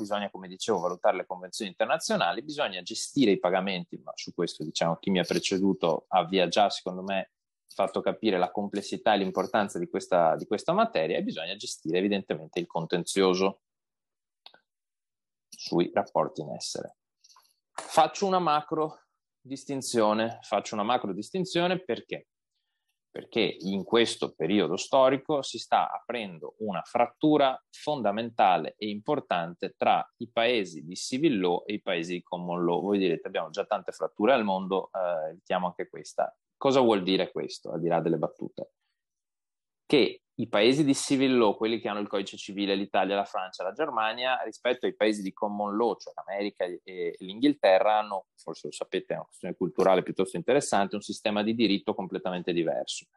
bisogna, come dicevo, valutare le convenzioni internazionali, bisogna gestire i pagamenti, ma su questo, diciamo, chi mi ha preceduto avvia già, secondo me, fatto capire la complessità e l'importanza di questa, di questa materia e bisogna gestire evidentemente il contenzioso sui rapporti in essere. Faccio una macro distinzione, faccio una macro distinzione perché? Perché in questo periodo storico si sta aprendo una frattura fondamentale e importante tra i paesi di civil law e i paesi di common law. Voi direte abbiamo già tante fratture al mondo, eh, evitiamo anche questa. Cosa vuol dire questo, al di là delle battute? Che i paesi di civil law, quelli che hanno il codice civile, l'Italia, la Francia, la Germania, rispetto ai paesi di common law, cioè l'America e l'Inghilterra, hanno, forse lo sapete, è una questione culturale piuttosto interessante, un sistema di diritto completamente diverso.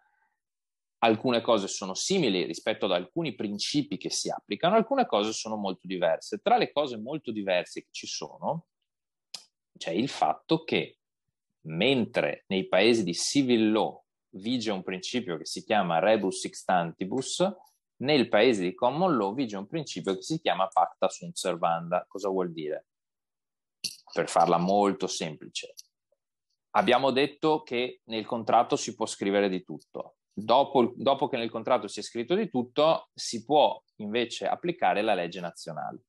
Alcune cose sono simili rispetto ad alcuni principi che si applicano, alcune cose sono molto diverse. Tra le cose molto diverse che ci sono, c'è il fatto che mentre nei paesi di civil law vige un principio che si chiama rebus sixtantibus, nel paese di common law vige un principio che si chiama pacta sunt servanda. Cosa vuol dire? Per farla molto semplice. Abbiamo detto che nel contratto si può scrivere di tutto. Dopo, dopo che nel contratto si è scritto di tutto, si può invece applicare la legge nazionale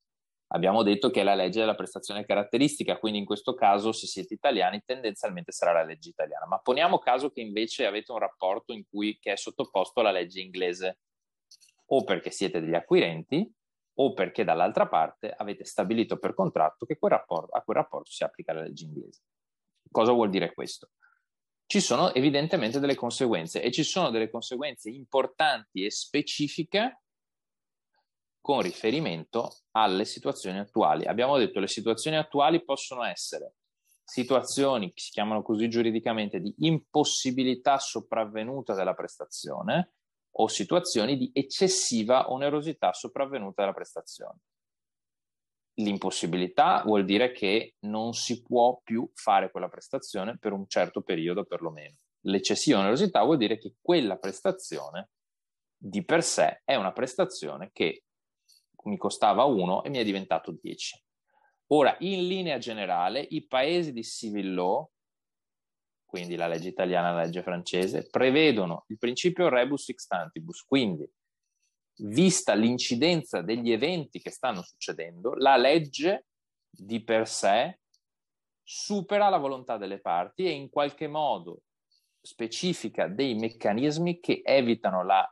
abbiamo detto che è la legge della prestazione caratteristica, quindi in questo caso se siete italiani tendenzialmente sarà la legge italiana, ma poniamo caso che invece avete un rapporto in cui, che è sottoposto alla legge inglese, o perché siete degli acquirenti o perché dall'altra parte avete stabilito per contratto che quel rapporto, a quel rapporto si applica la legge inglese. Cosa vuol dire questo? Ci sono evidentemente delle conseguenze e ci sono delle conseguenze importanti e specifiche con riferimento alle situazioni attuali. Abbiamo detto che le situazioni attuali possono essere situazioni che si chiamano così giuridicamente di impossibilità sopravvenuta della prestazione o situazioni di eccessiva onerosità sopravvenuta della prestazione. L'impossibilità vuol dire che non si può più fare quella prestazione per un certo periodo perlomeno. L'eccessiva onerosità vuol dire che quella prestazione di per sé è una prestazione che mi costava 1 e mi è diventato 10. Ora, in linea generale, i paesi di civil law, quindi la legge italiana e la legge francese, prevedono il principio rebus sixtantibus, quindi vista l'incidenza degli eventi che stanno succedendo, la legge di per sé supera la volontà delle parti e in qualche modo specifica dei meccanismi che evitano la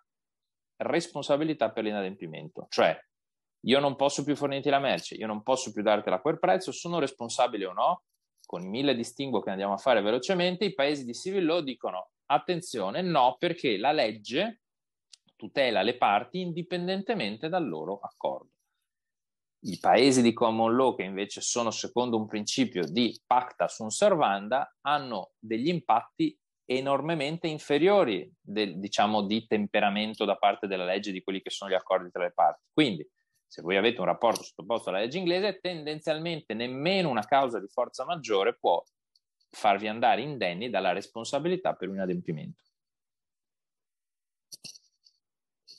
responsabilità per l'inadempimento. Cioè, io non posso più fornirti la merce, io non posso più dartela a quel prezzo, sono responsabile o no? Con mille distinguo che andiamo a fare velocemente, i paesi di civil law dicono attenzione, no, perché la legge tutela le parti indipendentemente dal loro accordo. I paesi di common law, che invece sono secondo un principio di pacta sunt servanda, hanno degli impatti enormemente inferiori, del, diciamo, di temperamento da parte della legge di quelli che sono gli accordi tra le parti. Quindi, se voi avete un rapporto sottoposto alla legge inglese, tendenzialmente nemmeno una causa di forza maggiore può farvi andare indenni dalla responsabilità per un adempimento.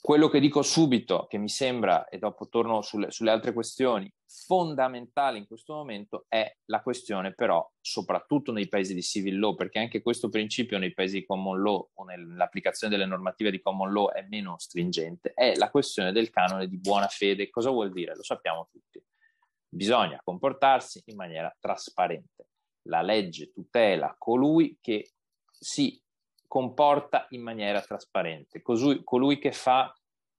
Quello che dico subito, che mi sembra, e dopo torno sulle, sulle altre questioni, fondamentale in questo momento è la questione però, soprattutto nei paesi di civil law, perché anche questo principio nei paesi di common law o nell'applicazione delle normative di common law è meno stringente, è la questione del canone di buona fede. Cosa vuol dire? Lo sappiamo tutti. Bisogna comportarsi in maniera trasparente. La legge tutela colui che si comporta in maniera trasparente. Così, colui che fa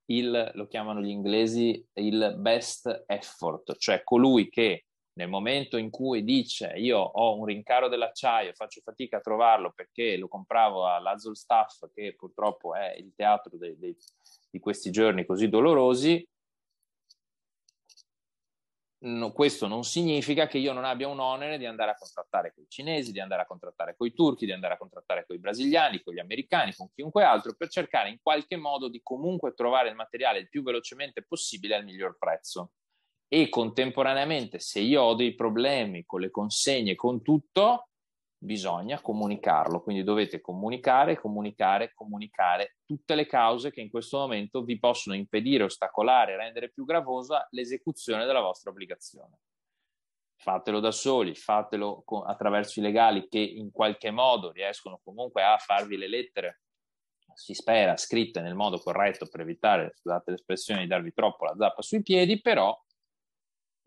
il, lo chiamano gli inglesi, il best effort, cioè colui che nel momento in cui dice io ho un rincaro dell'acciaio, faccio fatica a trovarlo perché lo compravo all'Azol Staff, che purtroppo è il teatro dei, dei, di questi giorni così dolorosi, no, questo non significa che io non abbia un onere di andare a contrattare con i cinesi, di andare a contrattare con i turchi, di andare a contrattare con i brasiliani, con gli americani, con chiunque altro, per cercare in qualche modo di comunque trovare il materiale il più velocemente possibile al miglior prezzo. E contemporaneamente, se io ho dei problemi con le consegne, con tutto, bisogna comunicarlo, quindi dovete comunicare, comunicare, comunicare tutte le cause che in questo momento vi possono impedire, ostacolare, rendere più gravosa l'esecuzione della vostra obbligazione. Fatelo da soli, fatelo attraverso i legali che in qualche modo riescono comunque a farvi le lettere, si spera, scritte nel modo corretto per evitare, scusate l'espressione, di darvi troppo la zappa sui piedi, però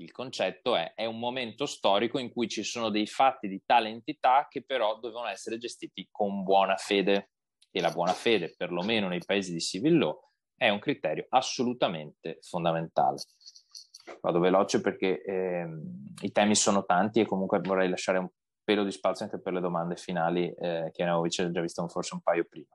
il concetto è, è un momento storico in cui ci sono dei fatti di tale entità che però devono essere gestiti con buona fede e la buona fede, perlomeno nei paesi di civil law, è un criterio assolutamente fondamentale. Vado veloce perché eh, i temi sono tanti e comunque vorrei lasciare un pelo di spazio anche per le domande finali eh, che ne avevo già visto forse un paio prima.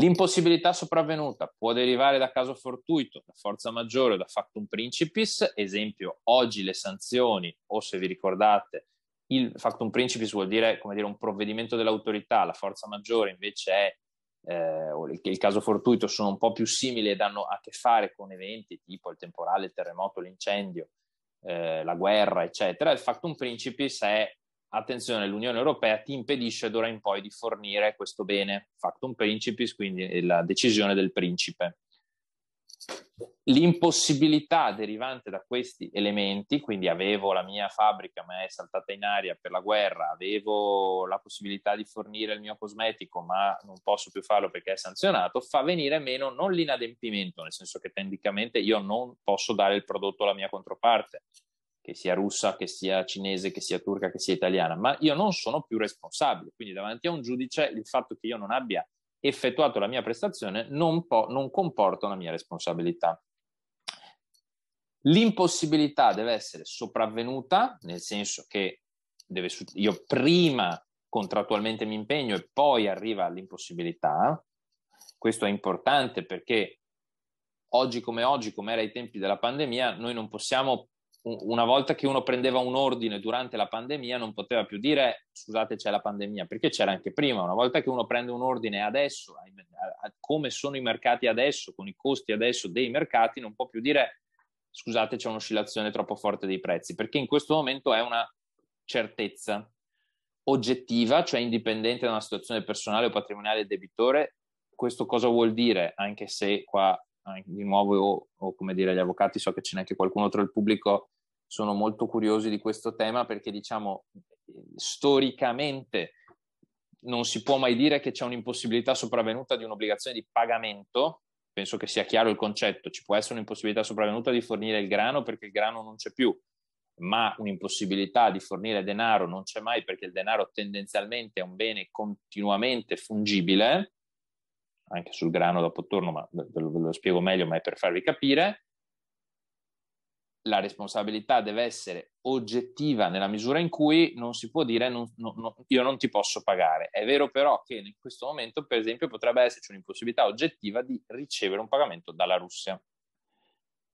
L'impossibilità sopravvenuta può derivare da caso fortuito, da forza maggiore o da factum principis, esempio oggi le sanzioni o se vi ricordate il factum principis vuol dire, dire un provvedimento dell'autorità, la forza maggiore invece è eh, il, il caso fortuito sono un po' più simili ed hanno a che fare con eventi tipo il temporale, il terremoto, l'incendio, eh, la guerra, eccetera. Il factum principis è attenzione, l'Unione Europea ti impedisce d'ora in poi di fornire questo bene, factum principis, quindi la decisione del principe. L'impossibilità derivante da questi elementi, quindi avevo la mia fabbrica ma è saltata in aria per la guerra, avevo la possibilità di fornire il mio cosmetico ma non posso più farlo perché è sanzionato, fa venire meno non l'inadempimento, nel senso che tecnicamente io non posso dare il prodotto alla mia controparte, che sia russa, che sia cinese, che sia turca, che sia italiana, ma io non sono più responsabile. Quindi davanti a un giudice il fatto che io non abbia effettuato la mia prestazione non, po- non comporta una mia responsabilità. L'impossibilità deve essere sopravvenuta, nel senso che deve, io prima contrattualmente mi impegno e poi arriva all'impossibilità. Questo è importante perché oggi come oggi, come era ai tempi della pandemia, noi non possiamo una volta che uno prendeva un ordine durante la pandemia non poteva più dire scusate c'è la pandemia, perché c'era anche prima, una volta che uno prende un ordine adesso, a, a, come sono i mercati adesso, con i costi adesso dei mercati, non può più dire scusate c'è un'oscillazione troppo forte dei prezzi, perché in questo momento è una certezza oggettiva, cioè indipendente da una situazione personale o patrimoniale del debitore. Questo cosa vuol dire, anche se qua di nuovo o, o come dire gli avvocati, so che ce n'è anche qualcuno tra il pubblico, sono molto curiosi di questo tema perché diciamo storicamente non si può mai dire che c'è un'impossibilità sopravvenuta di un'obbligazione di pagamento, penso che sia chiaro il concetto, ci può essere un'impossibilità sopravvenuta di fornire il grano perché il grano non c'è più, ma un'impossibilità di fornire denaro non c'è mai perché il denaro tendenzialmente è un bene continuamente fungibile anche sul grano dopo torno, ma ve lo, ve lo spiego meglio, ma è per farvi capire, la responsabilità deve essere oggettiva nella misura in cui non si può dire non, no, no, io non ti posso pagare. È vero però che in questo momento, per esempio, potrebbe esserci un'impossibilità oggettiva di ricevere un pagamento dalla Russia.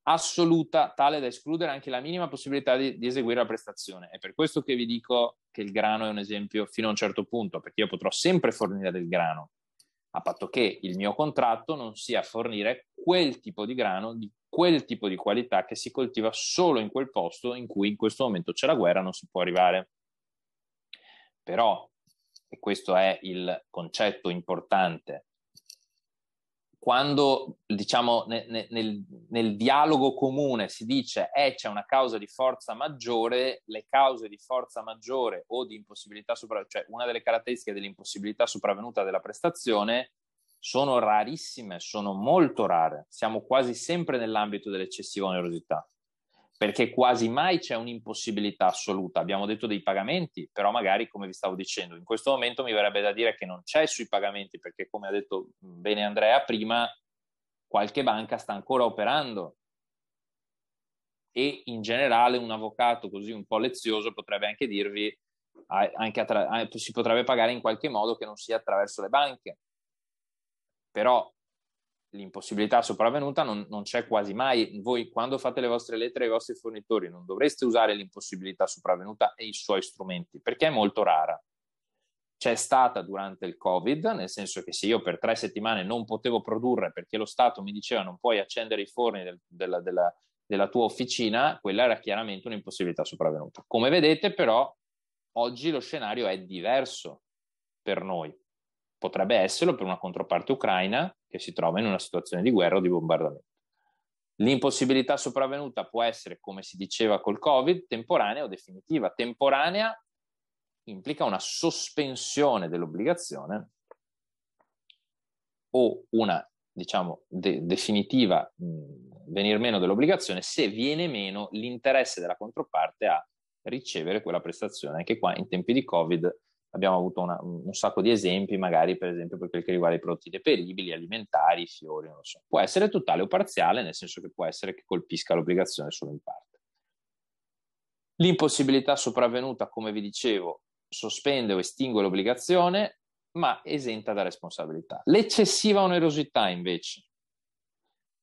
Assoluta, tale da escludere anche la minima possibilità di, di eseguire la prestazione. È per questo che vi dico che il grano è un esempio fino a un certo punto, perché io potrò sempre fornire del grano, a patto che il mio contratto non sia fornire quel tipo di grano di quel tipo di qualità che si coltiva solo in quel posto in cui in questo momento c'è la guerra, non si può arrivare. Però, e questo è il concetto importante quando diciamo ne, ne, nel, nel, dialogo comune si dice eh, c'è una causa di forza maggiore, le cause di forza maggiore o di impossibilità sopravvenuta, cioè una delle caratteristiche dell'impossibilità sopravvenuta della prestazione sono rarissime, sono molto rare, siamo quasi sempre nell'ambito dell'eccessiva onerosità perché quasi mai c'è un'impossibilità assoluta. Abbiamo detto dei pagamenti, però magari, come vi stavo dicendo, in questo momento mi verrebbe da dire che non c'è sui pagamenti, perché come ha detto bene Andrea prima, qualche banca sta ancora operando e in generale un avvocato così un po' lezioso potrebbe anche dirvi anche attra- si potrebbe pagare in qualche modo che non sia attraverso le banche. Però l'impossibilità sopravvenuta non, non, c'è quasi mai. Voi quando fate le vostre lettere ai vostri fornitori non dovreste usare l'impossibilità sopravvenuta e i suoi strumenti, perché è molto rara. C'è stata durante il Covid, nel senso che se io per tre settimane non potevo produrre perché lo Stato mi diceva non puoi accendere i forni del, della, della, della tua officina, quella era chiaramente un'impossibilità sopravvenuta. Come vedete però oggi lo scenario è diverso per noi potrebbe esserlo per una controparte ucraina che si trova in una situazione di guerra o di bombardamento. L'impossibilità sopravvenuta può essere, come si diceva col Covid, temporanea o definitiva. Temporanea implica una sospensione dell'obbligazione o una, diciamo, de- definitiva mh, venir meno dell'obbligazione se viene meno l'interesse della controparte a ricevere quella prestazione. Anche qua in tempi di Covid abbiamo avuto una, un sacco di esempi, magari per esempio per quel che riguarda i prodotti deperibili, alimentari, fiori, non lo so. Può essere totale o parziale, nel senso che può essere che colpisca l'obbligazione solo in parte. L'impossibilità sopravvenuta, come vi dicevo, sospende o estingue l'obbligazione, ma esenta da responsabilità. L'eccessiva onerosità, invece,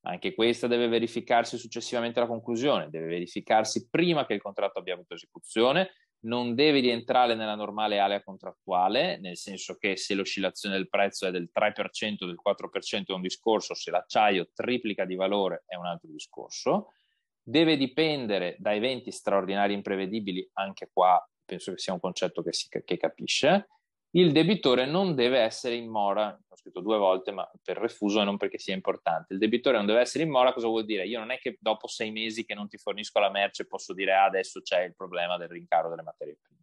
anche questa deve verificarsi successivamente alla conclusione, deve verificarsi prima che il contratto abbia avuto esecuzione, non deve rientrare nella normale area contrattuale, nel senso che se l'oscillazione del prezzo è del 3%, del 4% è un discorso, se l'acciaio triplica di valore è un altro discorso, deve dipendere da eventi straordinari imprevedibili, anche qua penso che sia un concetto che si che capisce, il debitore non deve essere in mora, ho scritto due volte, ma per refuso e non perché sia importante. Il debitore non deve essere in mora, cosa vuol dire? Io non è che dopo sei mesi che non ti fornisco la merce posso dire ah, adesso c'è il problema del rincaro delle materie prime.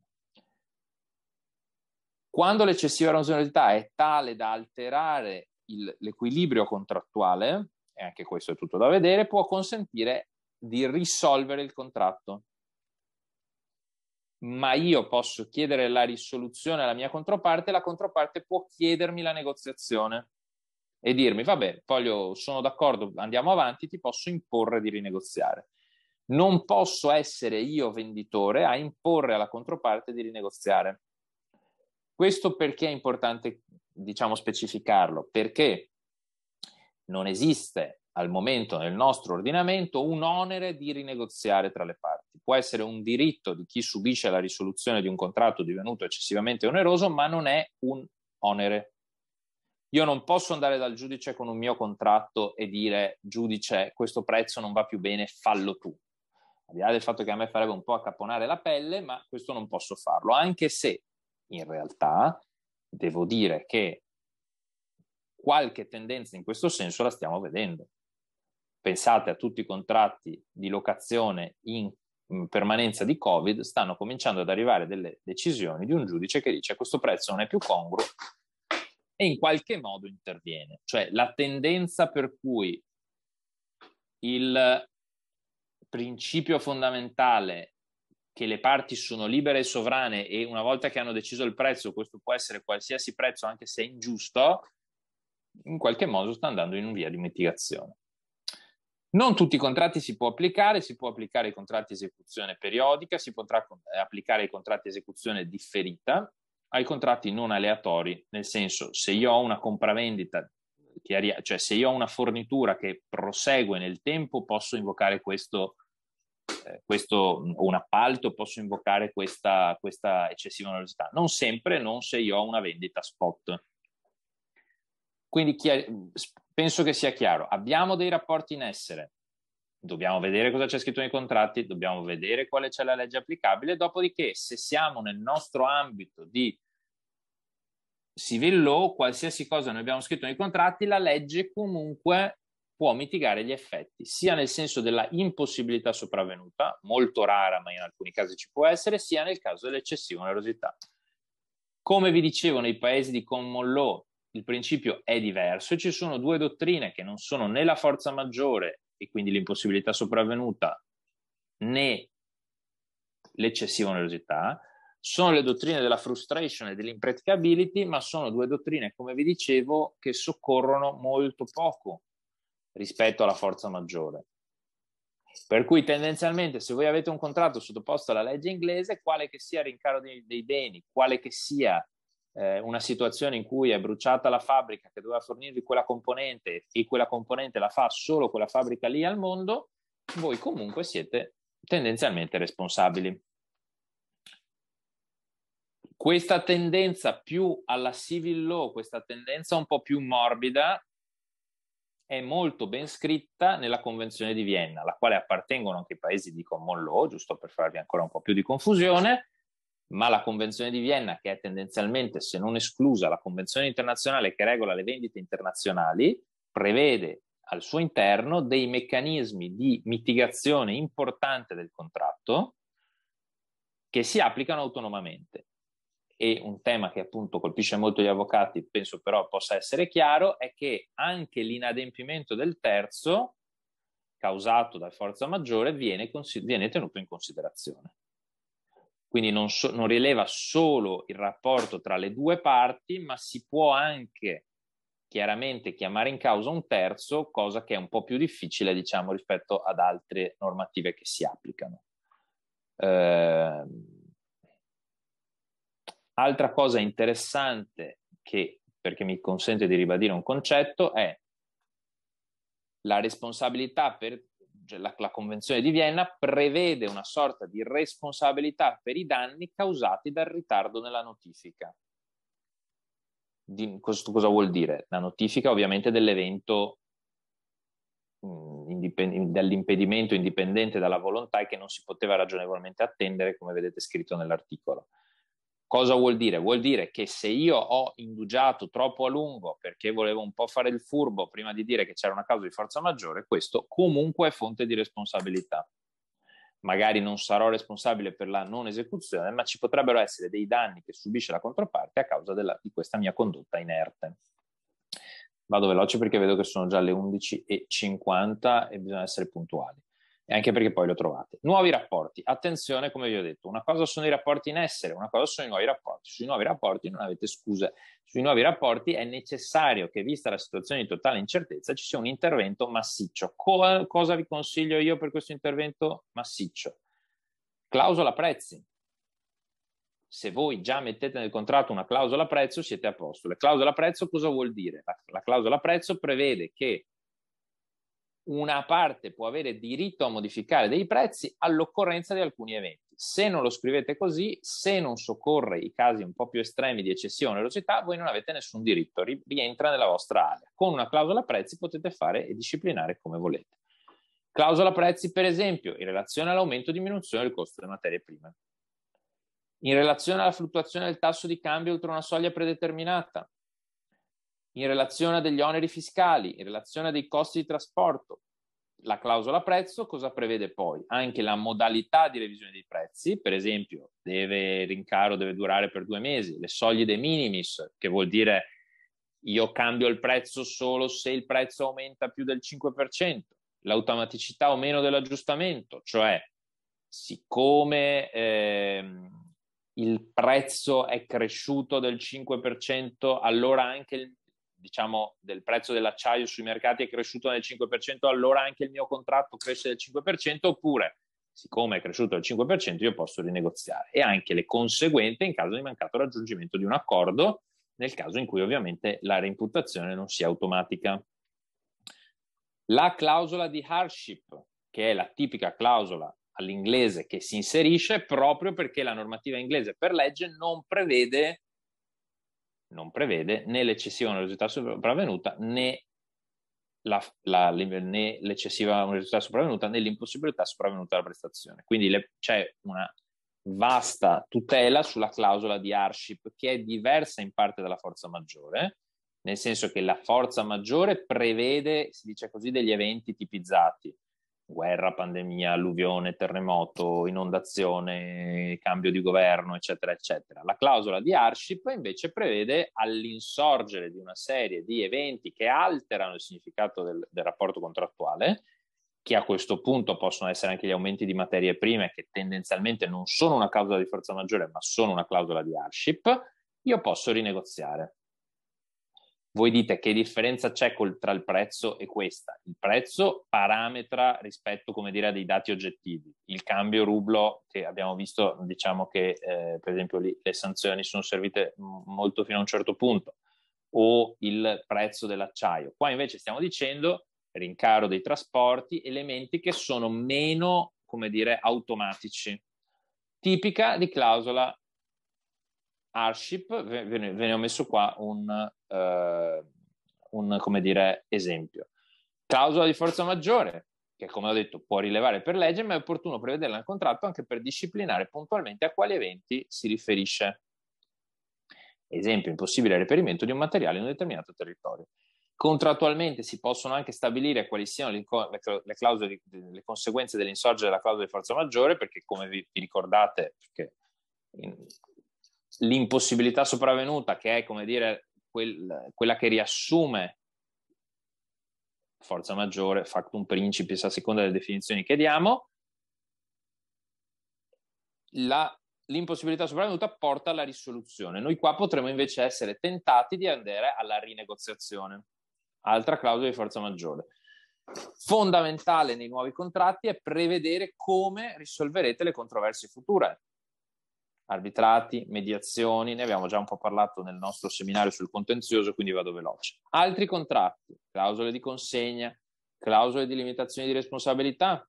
Quando l'eccessiva razionalità è tale da alterare il, l'equilibrio contrattuale, e anche questo è tutto da vedere, può consentire di risolvere il contratto ma io posso chiedere la risoluzione alla mia controparte, la controparte può chiedermi la negoziazione e dirmi, vabbè, voglio, sono d'accordo, andiamo avanti, ti posso imporre di rinegoziare. Non posso essere io venditore a imporre alla controparte di rinegoziare. Questo perché è importante, diciamo, specificarlo, perché non esiste al momento nel nostro ordinamento un onere di rinegoziare tra le parti. Può essere un diritto di chi subisce la risoluzione di un contratto divenuto eccessivamente oneroso, ma non è un onere. Io non posso andare dal giudice con un mio contratto e dire giudice, questo prezzo non va più bene, fallo tu. Al di là del fatto che a me farebbe un po' accapponare la pelle, ma questo non posso farlo, anche se in realtà devo dire che qualche tendenza in questo senso la stiamo vedendo pensate a tutti i contratti di locazione in permanenza di Covid, stanno cominciando ad arrivare delle decisioni di un giudice che dice questo prezzo non è più congruo e in qualche modo interviene. Cioè la tendenza per cui il principio fondamentale che le parti sono libere e sovrane e una volta che hanno deciso il prezzo, questo può essere qualsiasi prezzo anche se è ingiusto, in qualche modo sta andando in via di mitigazione. Non tutti i contratti si può applicare, si può applicare i contratti esecuzione periodica, si potrà eh, applicare i contratti esecuzione differita, ai contratti non aleatori, nel senso se io ho una compravendita, cioè se io ho una fornitura che prosegue nel tempo, posso invocare questo, eh, questo un appalto, posso invocare questa, questa eccessiva onerosità. Non sempre, non se io ho una vendita spot. Quindi penso che sia chiaro. Abbiamo dei rapporti in essere, dobbiamo vedere cosa c'è scritto nei contratti, dobbiamo vedere quale c'è la legge applicabile, dopodiché se siamo nel nostro ambito di civil law, qualsiasi cosa noi abbiamo scritto nei contratti, la legge comunque può mitigare gli effetti, sia nel senso della impossibilità sopravvenuta, molto rara ma in alcuni casi ci può essere, sia nel caso dell'eccessiva onerosità. Come vi dicevo, nei paesi di common law il principio è diverso e ci sono due dottrine che non sono né la forza maggiore e quindi l'impossibilità sopravvenuta né l'eccessiva onerosità, sono le dottrine della frustration e dell'impraticability, ma sono due dottrine, come vi dicevo, che soccorrono molto poco rispetto alla forza maggiore. Per cui tendenzialmente se voi avete un contratto sottoposto alla legge inglese, quale che sia il rincaro dei, dei beni, quale che sia eh, una situazione in cui è bruciata la fabbrica che doveva fornirvi quella componente e quella componente la fa solo quella fabbrica lì al mondo, voi comunque siete tendenzialmente responsabili. Questa tendenza più alla civil law, questa tendenza un po' più morbida, è molto ben scritta nella Convenzione di Vienna, alla quale appartengono anche i paesi di common law, giusto per farvi ancora un po' più di confusione, ma la Convenzione di Vienna, che è tendenzialmente, se non esclusa, la Convenzione internazionale che regola le vendite internazionali, prevede al suo interno dei meccanismi di mitigazione importante del contratto che si applicano autonomamente. E un tema che appunto colpisce molto gli avvocati, penso però possa essere chiaro, è che anche l'inadempimento del terzo causato da forza maggiore viene, viene tenuto in considerazione. Quindi non, so, non rileva solo il rapporto tra le due parti, ma si può anche chiaramente chiamare in causa un terzo, cosa che è un po' più difficile, diciamo, rispetto ad altre normative che si applicano. Eh, altra cosa interessante che, perché mi consente di ribadire un concetto, è la responsabilità per la, la Convenzione di Vienna prevede una sorta di responsabilità per i danni causati dal ritardo nella notifica. Di, cosa, cosa, vuol dire? La notifica ovviamente dell'evento mh, mm, indipendente dalla volontà e che non si poteva ragionevolmente attendere, come vedete scritto nell'articolo. Cosa vuol dire? Vuol dire che se io ho indugiato troppo a lungo perché volevo un po' fare il furbo prima di dire che c'era una causa di forza maggiore, questo comunque è fonte di responsabilità. Magari non sarò responsabile per la non esecuzione, ma ci potrebbero essere dei danni che subisce la controparte a causa della, di questa mia condotta inerte. Vado veloce perché vedo che sono già le 11.50 e bisogna essere puntuali e anche perché poi lo trovate. Nuovi rapporti. Attenzione, come vi ho detto, una cosa sono i rapporti in essere, una cosa sono i nuovi rapporti. Sui nuovi rapporti non avete scuse. Sui nuovi rapporti è necessario che, vista la situazione di totale incertezza, ci sia un intervento massiccio. Co- cosa vi consiglio io per questo intervento massiccio? Clausola prezzi. Se voi già mettete nel contratto una clausola prezzo, siete a posto. La clausola prezzo cosa vuol dire? la, la clausola prezzo prevede che una parte può avere diritto a modificare dei prezzi all'occorrenza di alcuni eventi. Se non lo scrivete così, se non soccorre i casi un po' più estremi di eccessione o velocità, voi non avete nessun diritto, rientra nella vostra area. Con una clausola prezzi potete fare e disciplinare come volete. Clausola prezzi, per esempio, in relazione all'aumento o diminuzione del costo delle materie prime, in relazione alla fluttuazione del tasso di cambio oltre una soglia predeterminata, in relazione a degli oneri fiscali, in relazione a dei costi di trasporto. La clausola prezzo cosa prevede poi? Anche la modalità di revisione dei prezzi, per esempio, deve, rincaro deve durare per due mesi, le soglie de minimis, che vuol dire io cambio il prezzo solo se il prezzo aumenta più del 5%, l'automaticità o meno dell'aggiustamento, cioè siccome ehm, il prezzo è cresciuto del 5%, allora anche il diciamo, del prezzo dell'acciaio sui mercati è cresciuto del 5%, allora anche il mio contratto cresce del 5%, oppure siccome è cresciuto del 5% io posso rinegoziare e anche le conseguenze in caso di mancato raggiungimento di un accordo, nel caso in cui ovviamente la reimputazione non sia automatica. La clausola di hardship, che è la tipica clausola all'inglese che si inserisce proprio perché la normativa inglese per legge non prevede non prevede né l'eccessiva onerosità sopravvenuta né, la, la, né l'eccessiva onerosità sopravvenuta né l'impossibilità sopravvenuta alla prestazione. Quindi le, c'è una vasta tutela sulla clausola di hardship che è diversa in parte dalla forza maggiore, nel senso che la forza maggiore prevede, si dice così, degli eventi tipizzati guerra, pandemia, alluvione, terremoto, inondazione, cambio di governo, eccetera, eccetera. La clausola di hardship invece prevede all'insorgere di una serie di eventi che alterano il significato del, del rapporto contrattuale, che a questo punto possono essere anche gli aumenti di materie prime, che tendenzialmente non sono una clausola di forza maggiore, ma sono una clausola di hardship, io posso rinegoziare voi dite che differenza c'è col, tra il prezzo e questa. Il prezzo parametra rispetto, come dire, a dei dati oggettivi. Il cambio rublo, che abbiamo visto, diciamo che eh, per esempio lì le sanzioni sono servite molto fino a un certo punto, o il prezzo dell'acciaio. Qua invece stiamo dicendo rincaro dei trasporti, elementi che sono meno, come dire, automatici. Tipica di clausola Arship, ve, ne ho messo qua un, eh, un come dire, esempio. Clausola di forza maggiore, che come ho detto può rilevare per legge, ma è opportuno prevederla nel contratto anche per disciplinare puntualmente a quali eventi si riferisce. Esempio, impossibile reperimento di un materiale in un determinato territorio. Contrattualmente si possono anche stabilire quali siano le, le, clausole, le conseguenze dell'insorgere della clausola di forza maggiore, perché come vi, vi ricordate, perché in, l'impossibilità sopravvenuta, che è come dire quel, quella che riassume forza maggiore, factum principis, a seconda delle definizioni che diamo, la, l'impossibilità sopravvenuta porta alla risoluzione. Noi qua potremmo invece essere tentati di andare alla rinegoziazione, altra clausola di forza maggiore. Fondamentale nei nuovi contratti è prevedere come risolverete le controversie future, arbitrati, mediazioni, ne abbiamo già un po' parlato nel nostro seminario sul contenzioso, quindi vado veloce. Altri contratti, clausole di consegna, clausole di limitazione di responsabilità.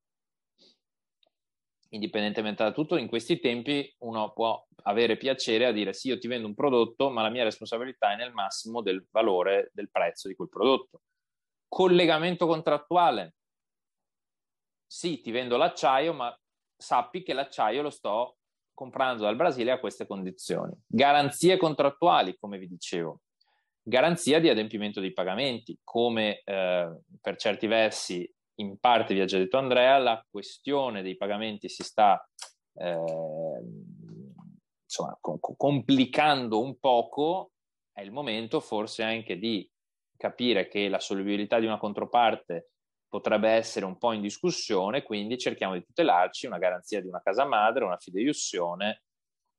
Indipendentemente da tutto, in questi tempi uno può avere piacere a dire sì, io ti vendo un prodotto, ma la mia responsabilità è nel massimo del valore del prezzo di quel prodotto. Collegamento contrattuale. Sì, ti vendo l'acciaio, ma sappi che l'acciaio lo sto comprando dal Brasile a queste condizioni. Garanzie contrattuali, come vi dicevo, garanzia di adempimento dei pagamenti, come eh, per certi versi in parte vi ha già detto Andrea, la questione dei pagamenti si sta eh, insomma, com- complicando un poco, è il momento forse anche di capire che la solubilità di una controparte potrebbe essere un po' in discussione, quindi cerchiamo di tutelarci una garanzia di una casa madre, una fideiussione,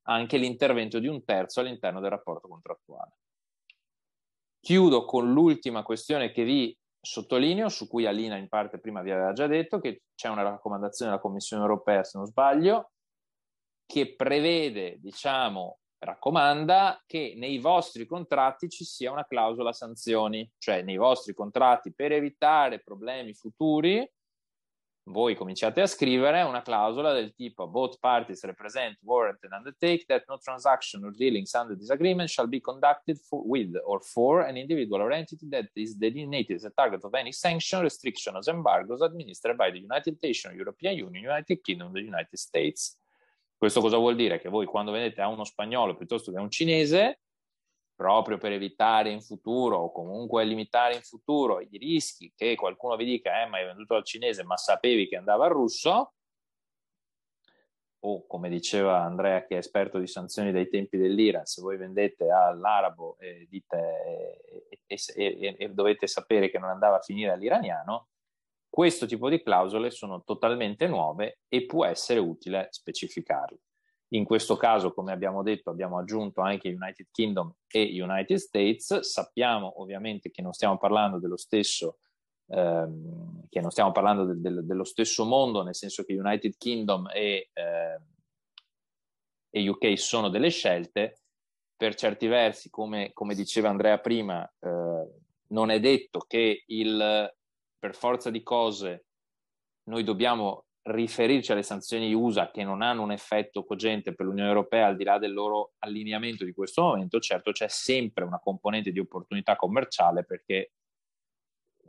anche l'intervento di un terzo all'interno del rapporto contrattuale. Chiudo con l'ultima questione che vi sottolineo, su cui Alina in parte prima vi aveva già detto, che c'è una raccomandazione della Commissione europea, se non sbaglio, che prevede, diciamo, raccomanda che nei vostri contratti ci sia una clausola sanzioni, cioè nei vostri contratti per evitare problemi futuri voi cominciate a scrivere una clausola del tipo both parties represent, warrant and undertake that no transaction or dealings under this agreement shall be conducted for, with or for an individual or entity that is designated as a target of any sanction, restriction or embargoes administered by the United Nations, European Union, United Kingdom, the United States. Questo cosa vuol dire? Che voi quando vendete a uno spagnolo piuttosto che a un cinese, proprio per evitare in futuro o comunque limitare in futuro i rischi che qualcuno vi dica eh, ma hai venduto al cinese ma sapevi che andava al russo, o come diceva Andrea che è esperto di sanzioni dai tempi dell'Iran, se voi vendete all'arabo e, dite, e, e, e dovete sapere che non andava a finire all'iraniano, questo tipo di clausole sono totalmente nuove e può essere utile specificarle. In questo caso, come abbiamo detto, abbiamo aggiunto anche United Kingdom e United States. Sappiamo ovviamente che non stiamo parlando dello stesso, ehm, parlando del, del, dello stesso mondo, nel senso che United Kingdom e, eh, e UK sono delle scelte. Per certi versi, come, come diceva Andrea prima, eh, non è detto che il per forza di cose noi dobbiamo riferirci alle sanzioni USA che non hanno un effetto cogente per l'Unione Europea al di là del loro allineamento di questo momento, certo c'è sempre una componente di opportunità commerciale perché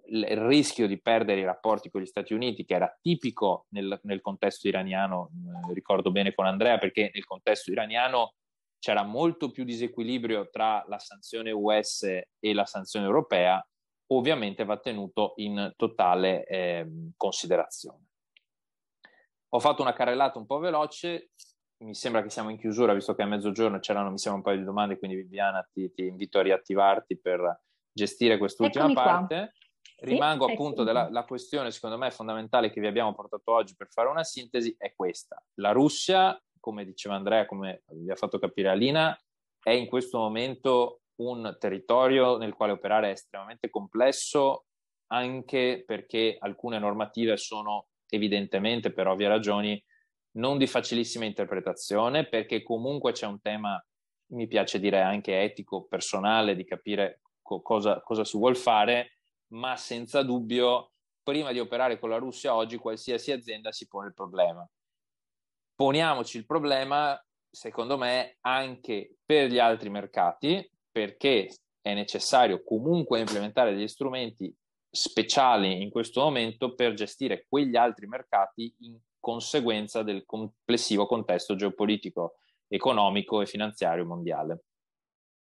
il rischio di perdere i rapporti con gli Stati Uniti, che era tipico nel, nel contesto iraniano, mm, ricordo bene con Andrea, perché nel contesto iraniano c'era molto più disequilibrio tra la sanzione US e la sanzione europea, ovviamente va tenuto in totale eh, considerazione. Ho fatto una carrellata un po' veloce, mi sembra che siamo in chiusura, visto che a mezzogiorno c'erano, mi sembra, un paio di domande, quindi Viviana ti, ti invito a riattivarti per gestire quest'ultima Eccomi parte. Qua. Rimango sì, appunto della la questione, secondo me, fondamentale che vi abbiamo portato oggi per fare una sintesi, è questa. La Russia, come diceva Andrea, come vi ha fatto capire Alina, è in questo momento un territorio nel quale operare è estremamente complesso anche perché alcune normative sono evidentemente per ovvie ragioni non di facilissima interpretazione perché comunque c'è un tema mi piace dire anche etico personale di capire co- cosa, cosa si vuol fare ma senza dubbio prima di operare con la Russia oggi qualsiasi azienda si pone il problema poniamoci il problema secondo me anche per gli altri mercati perché è necessario comunque implementare degli strumenti speciali in questo momento per gestire quegli altri mercati in conseguenza del complessivo contesto geopolitico, economico e finanziario mondiale.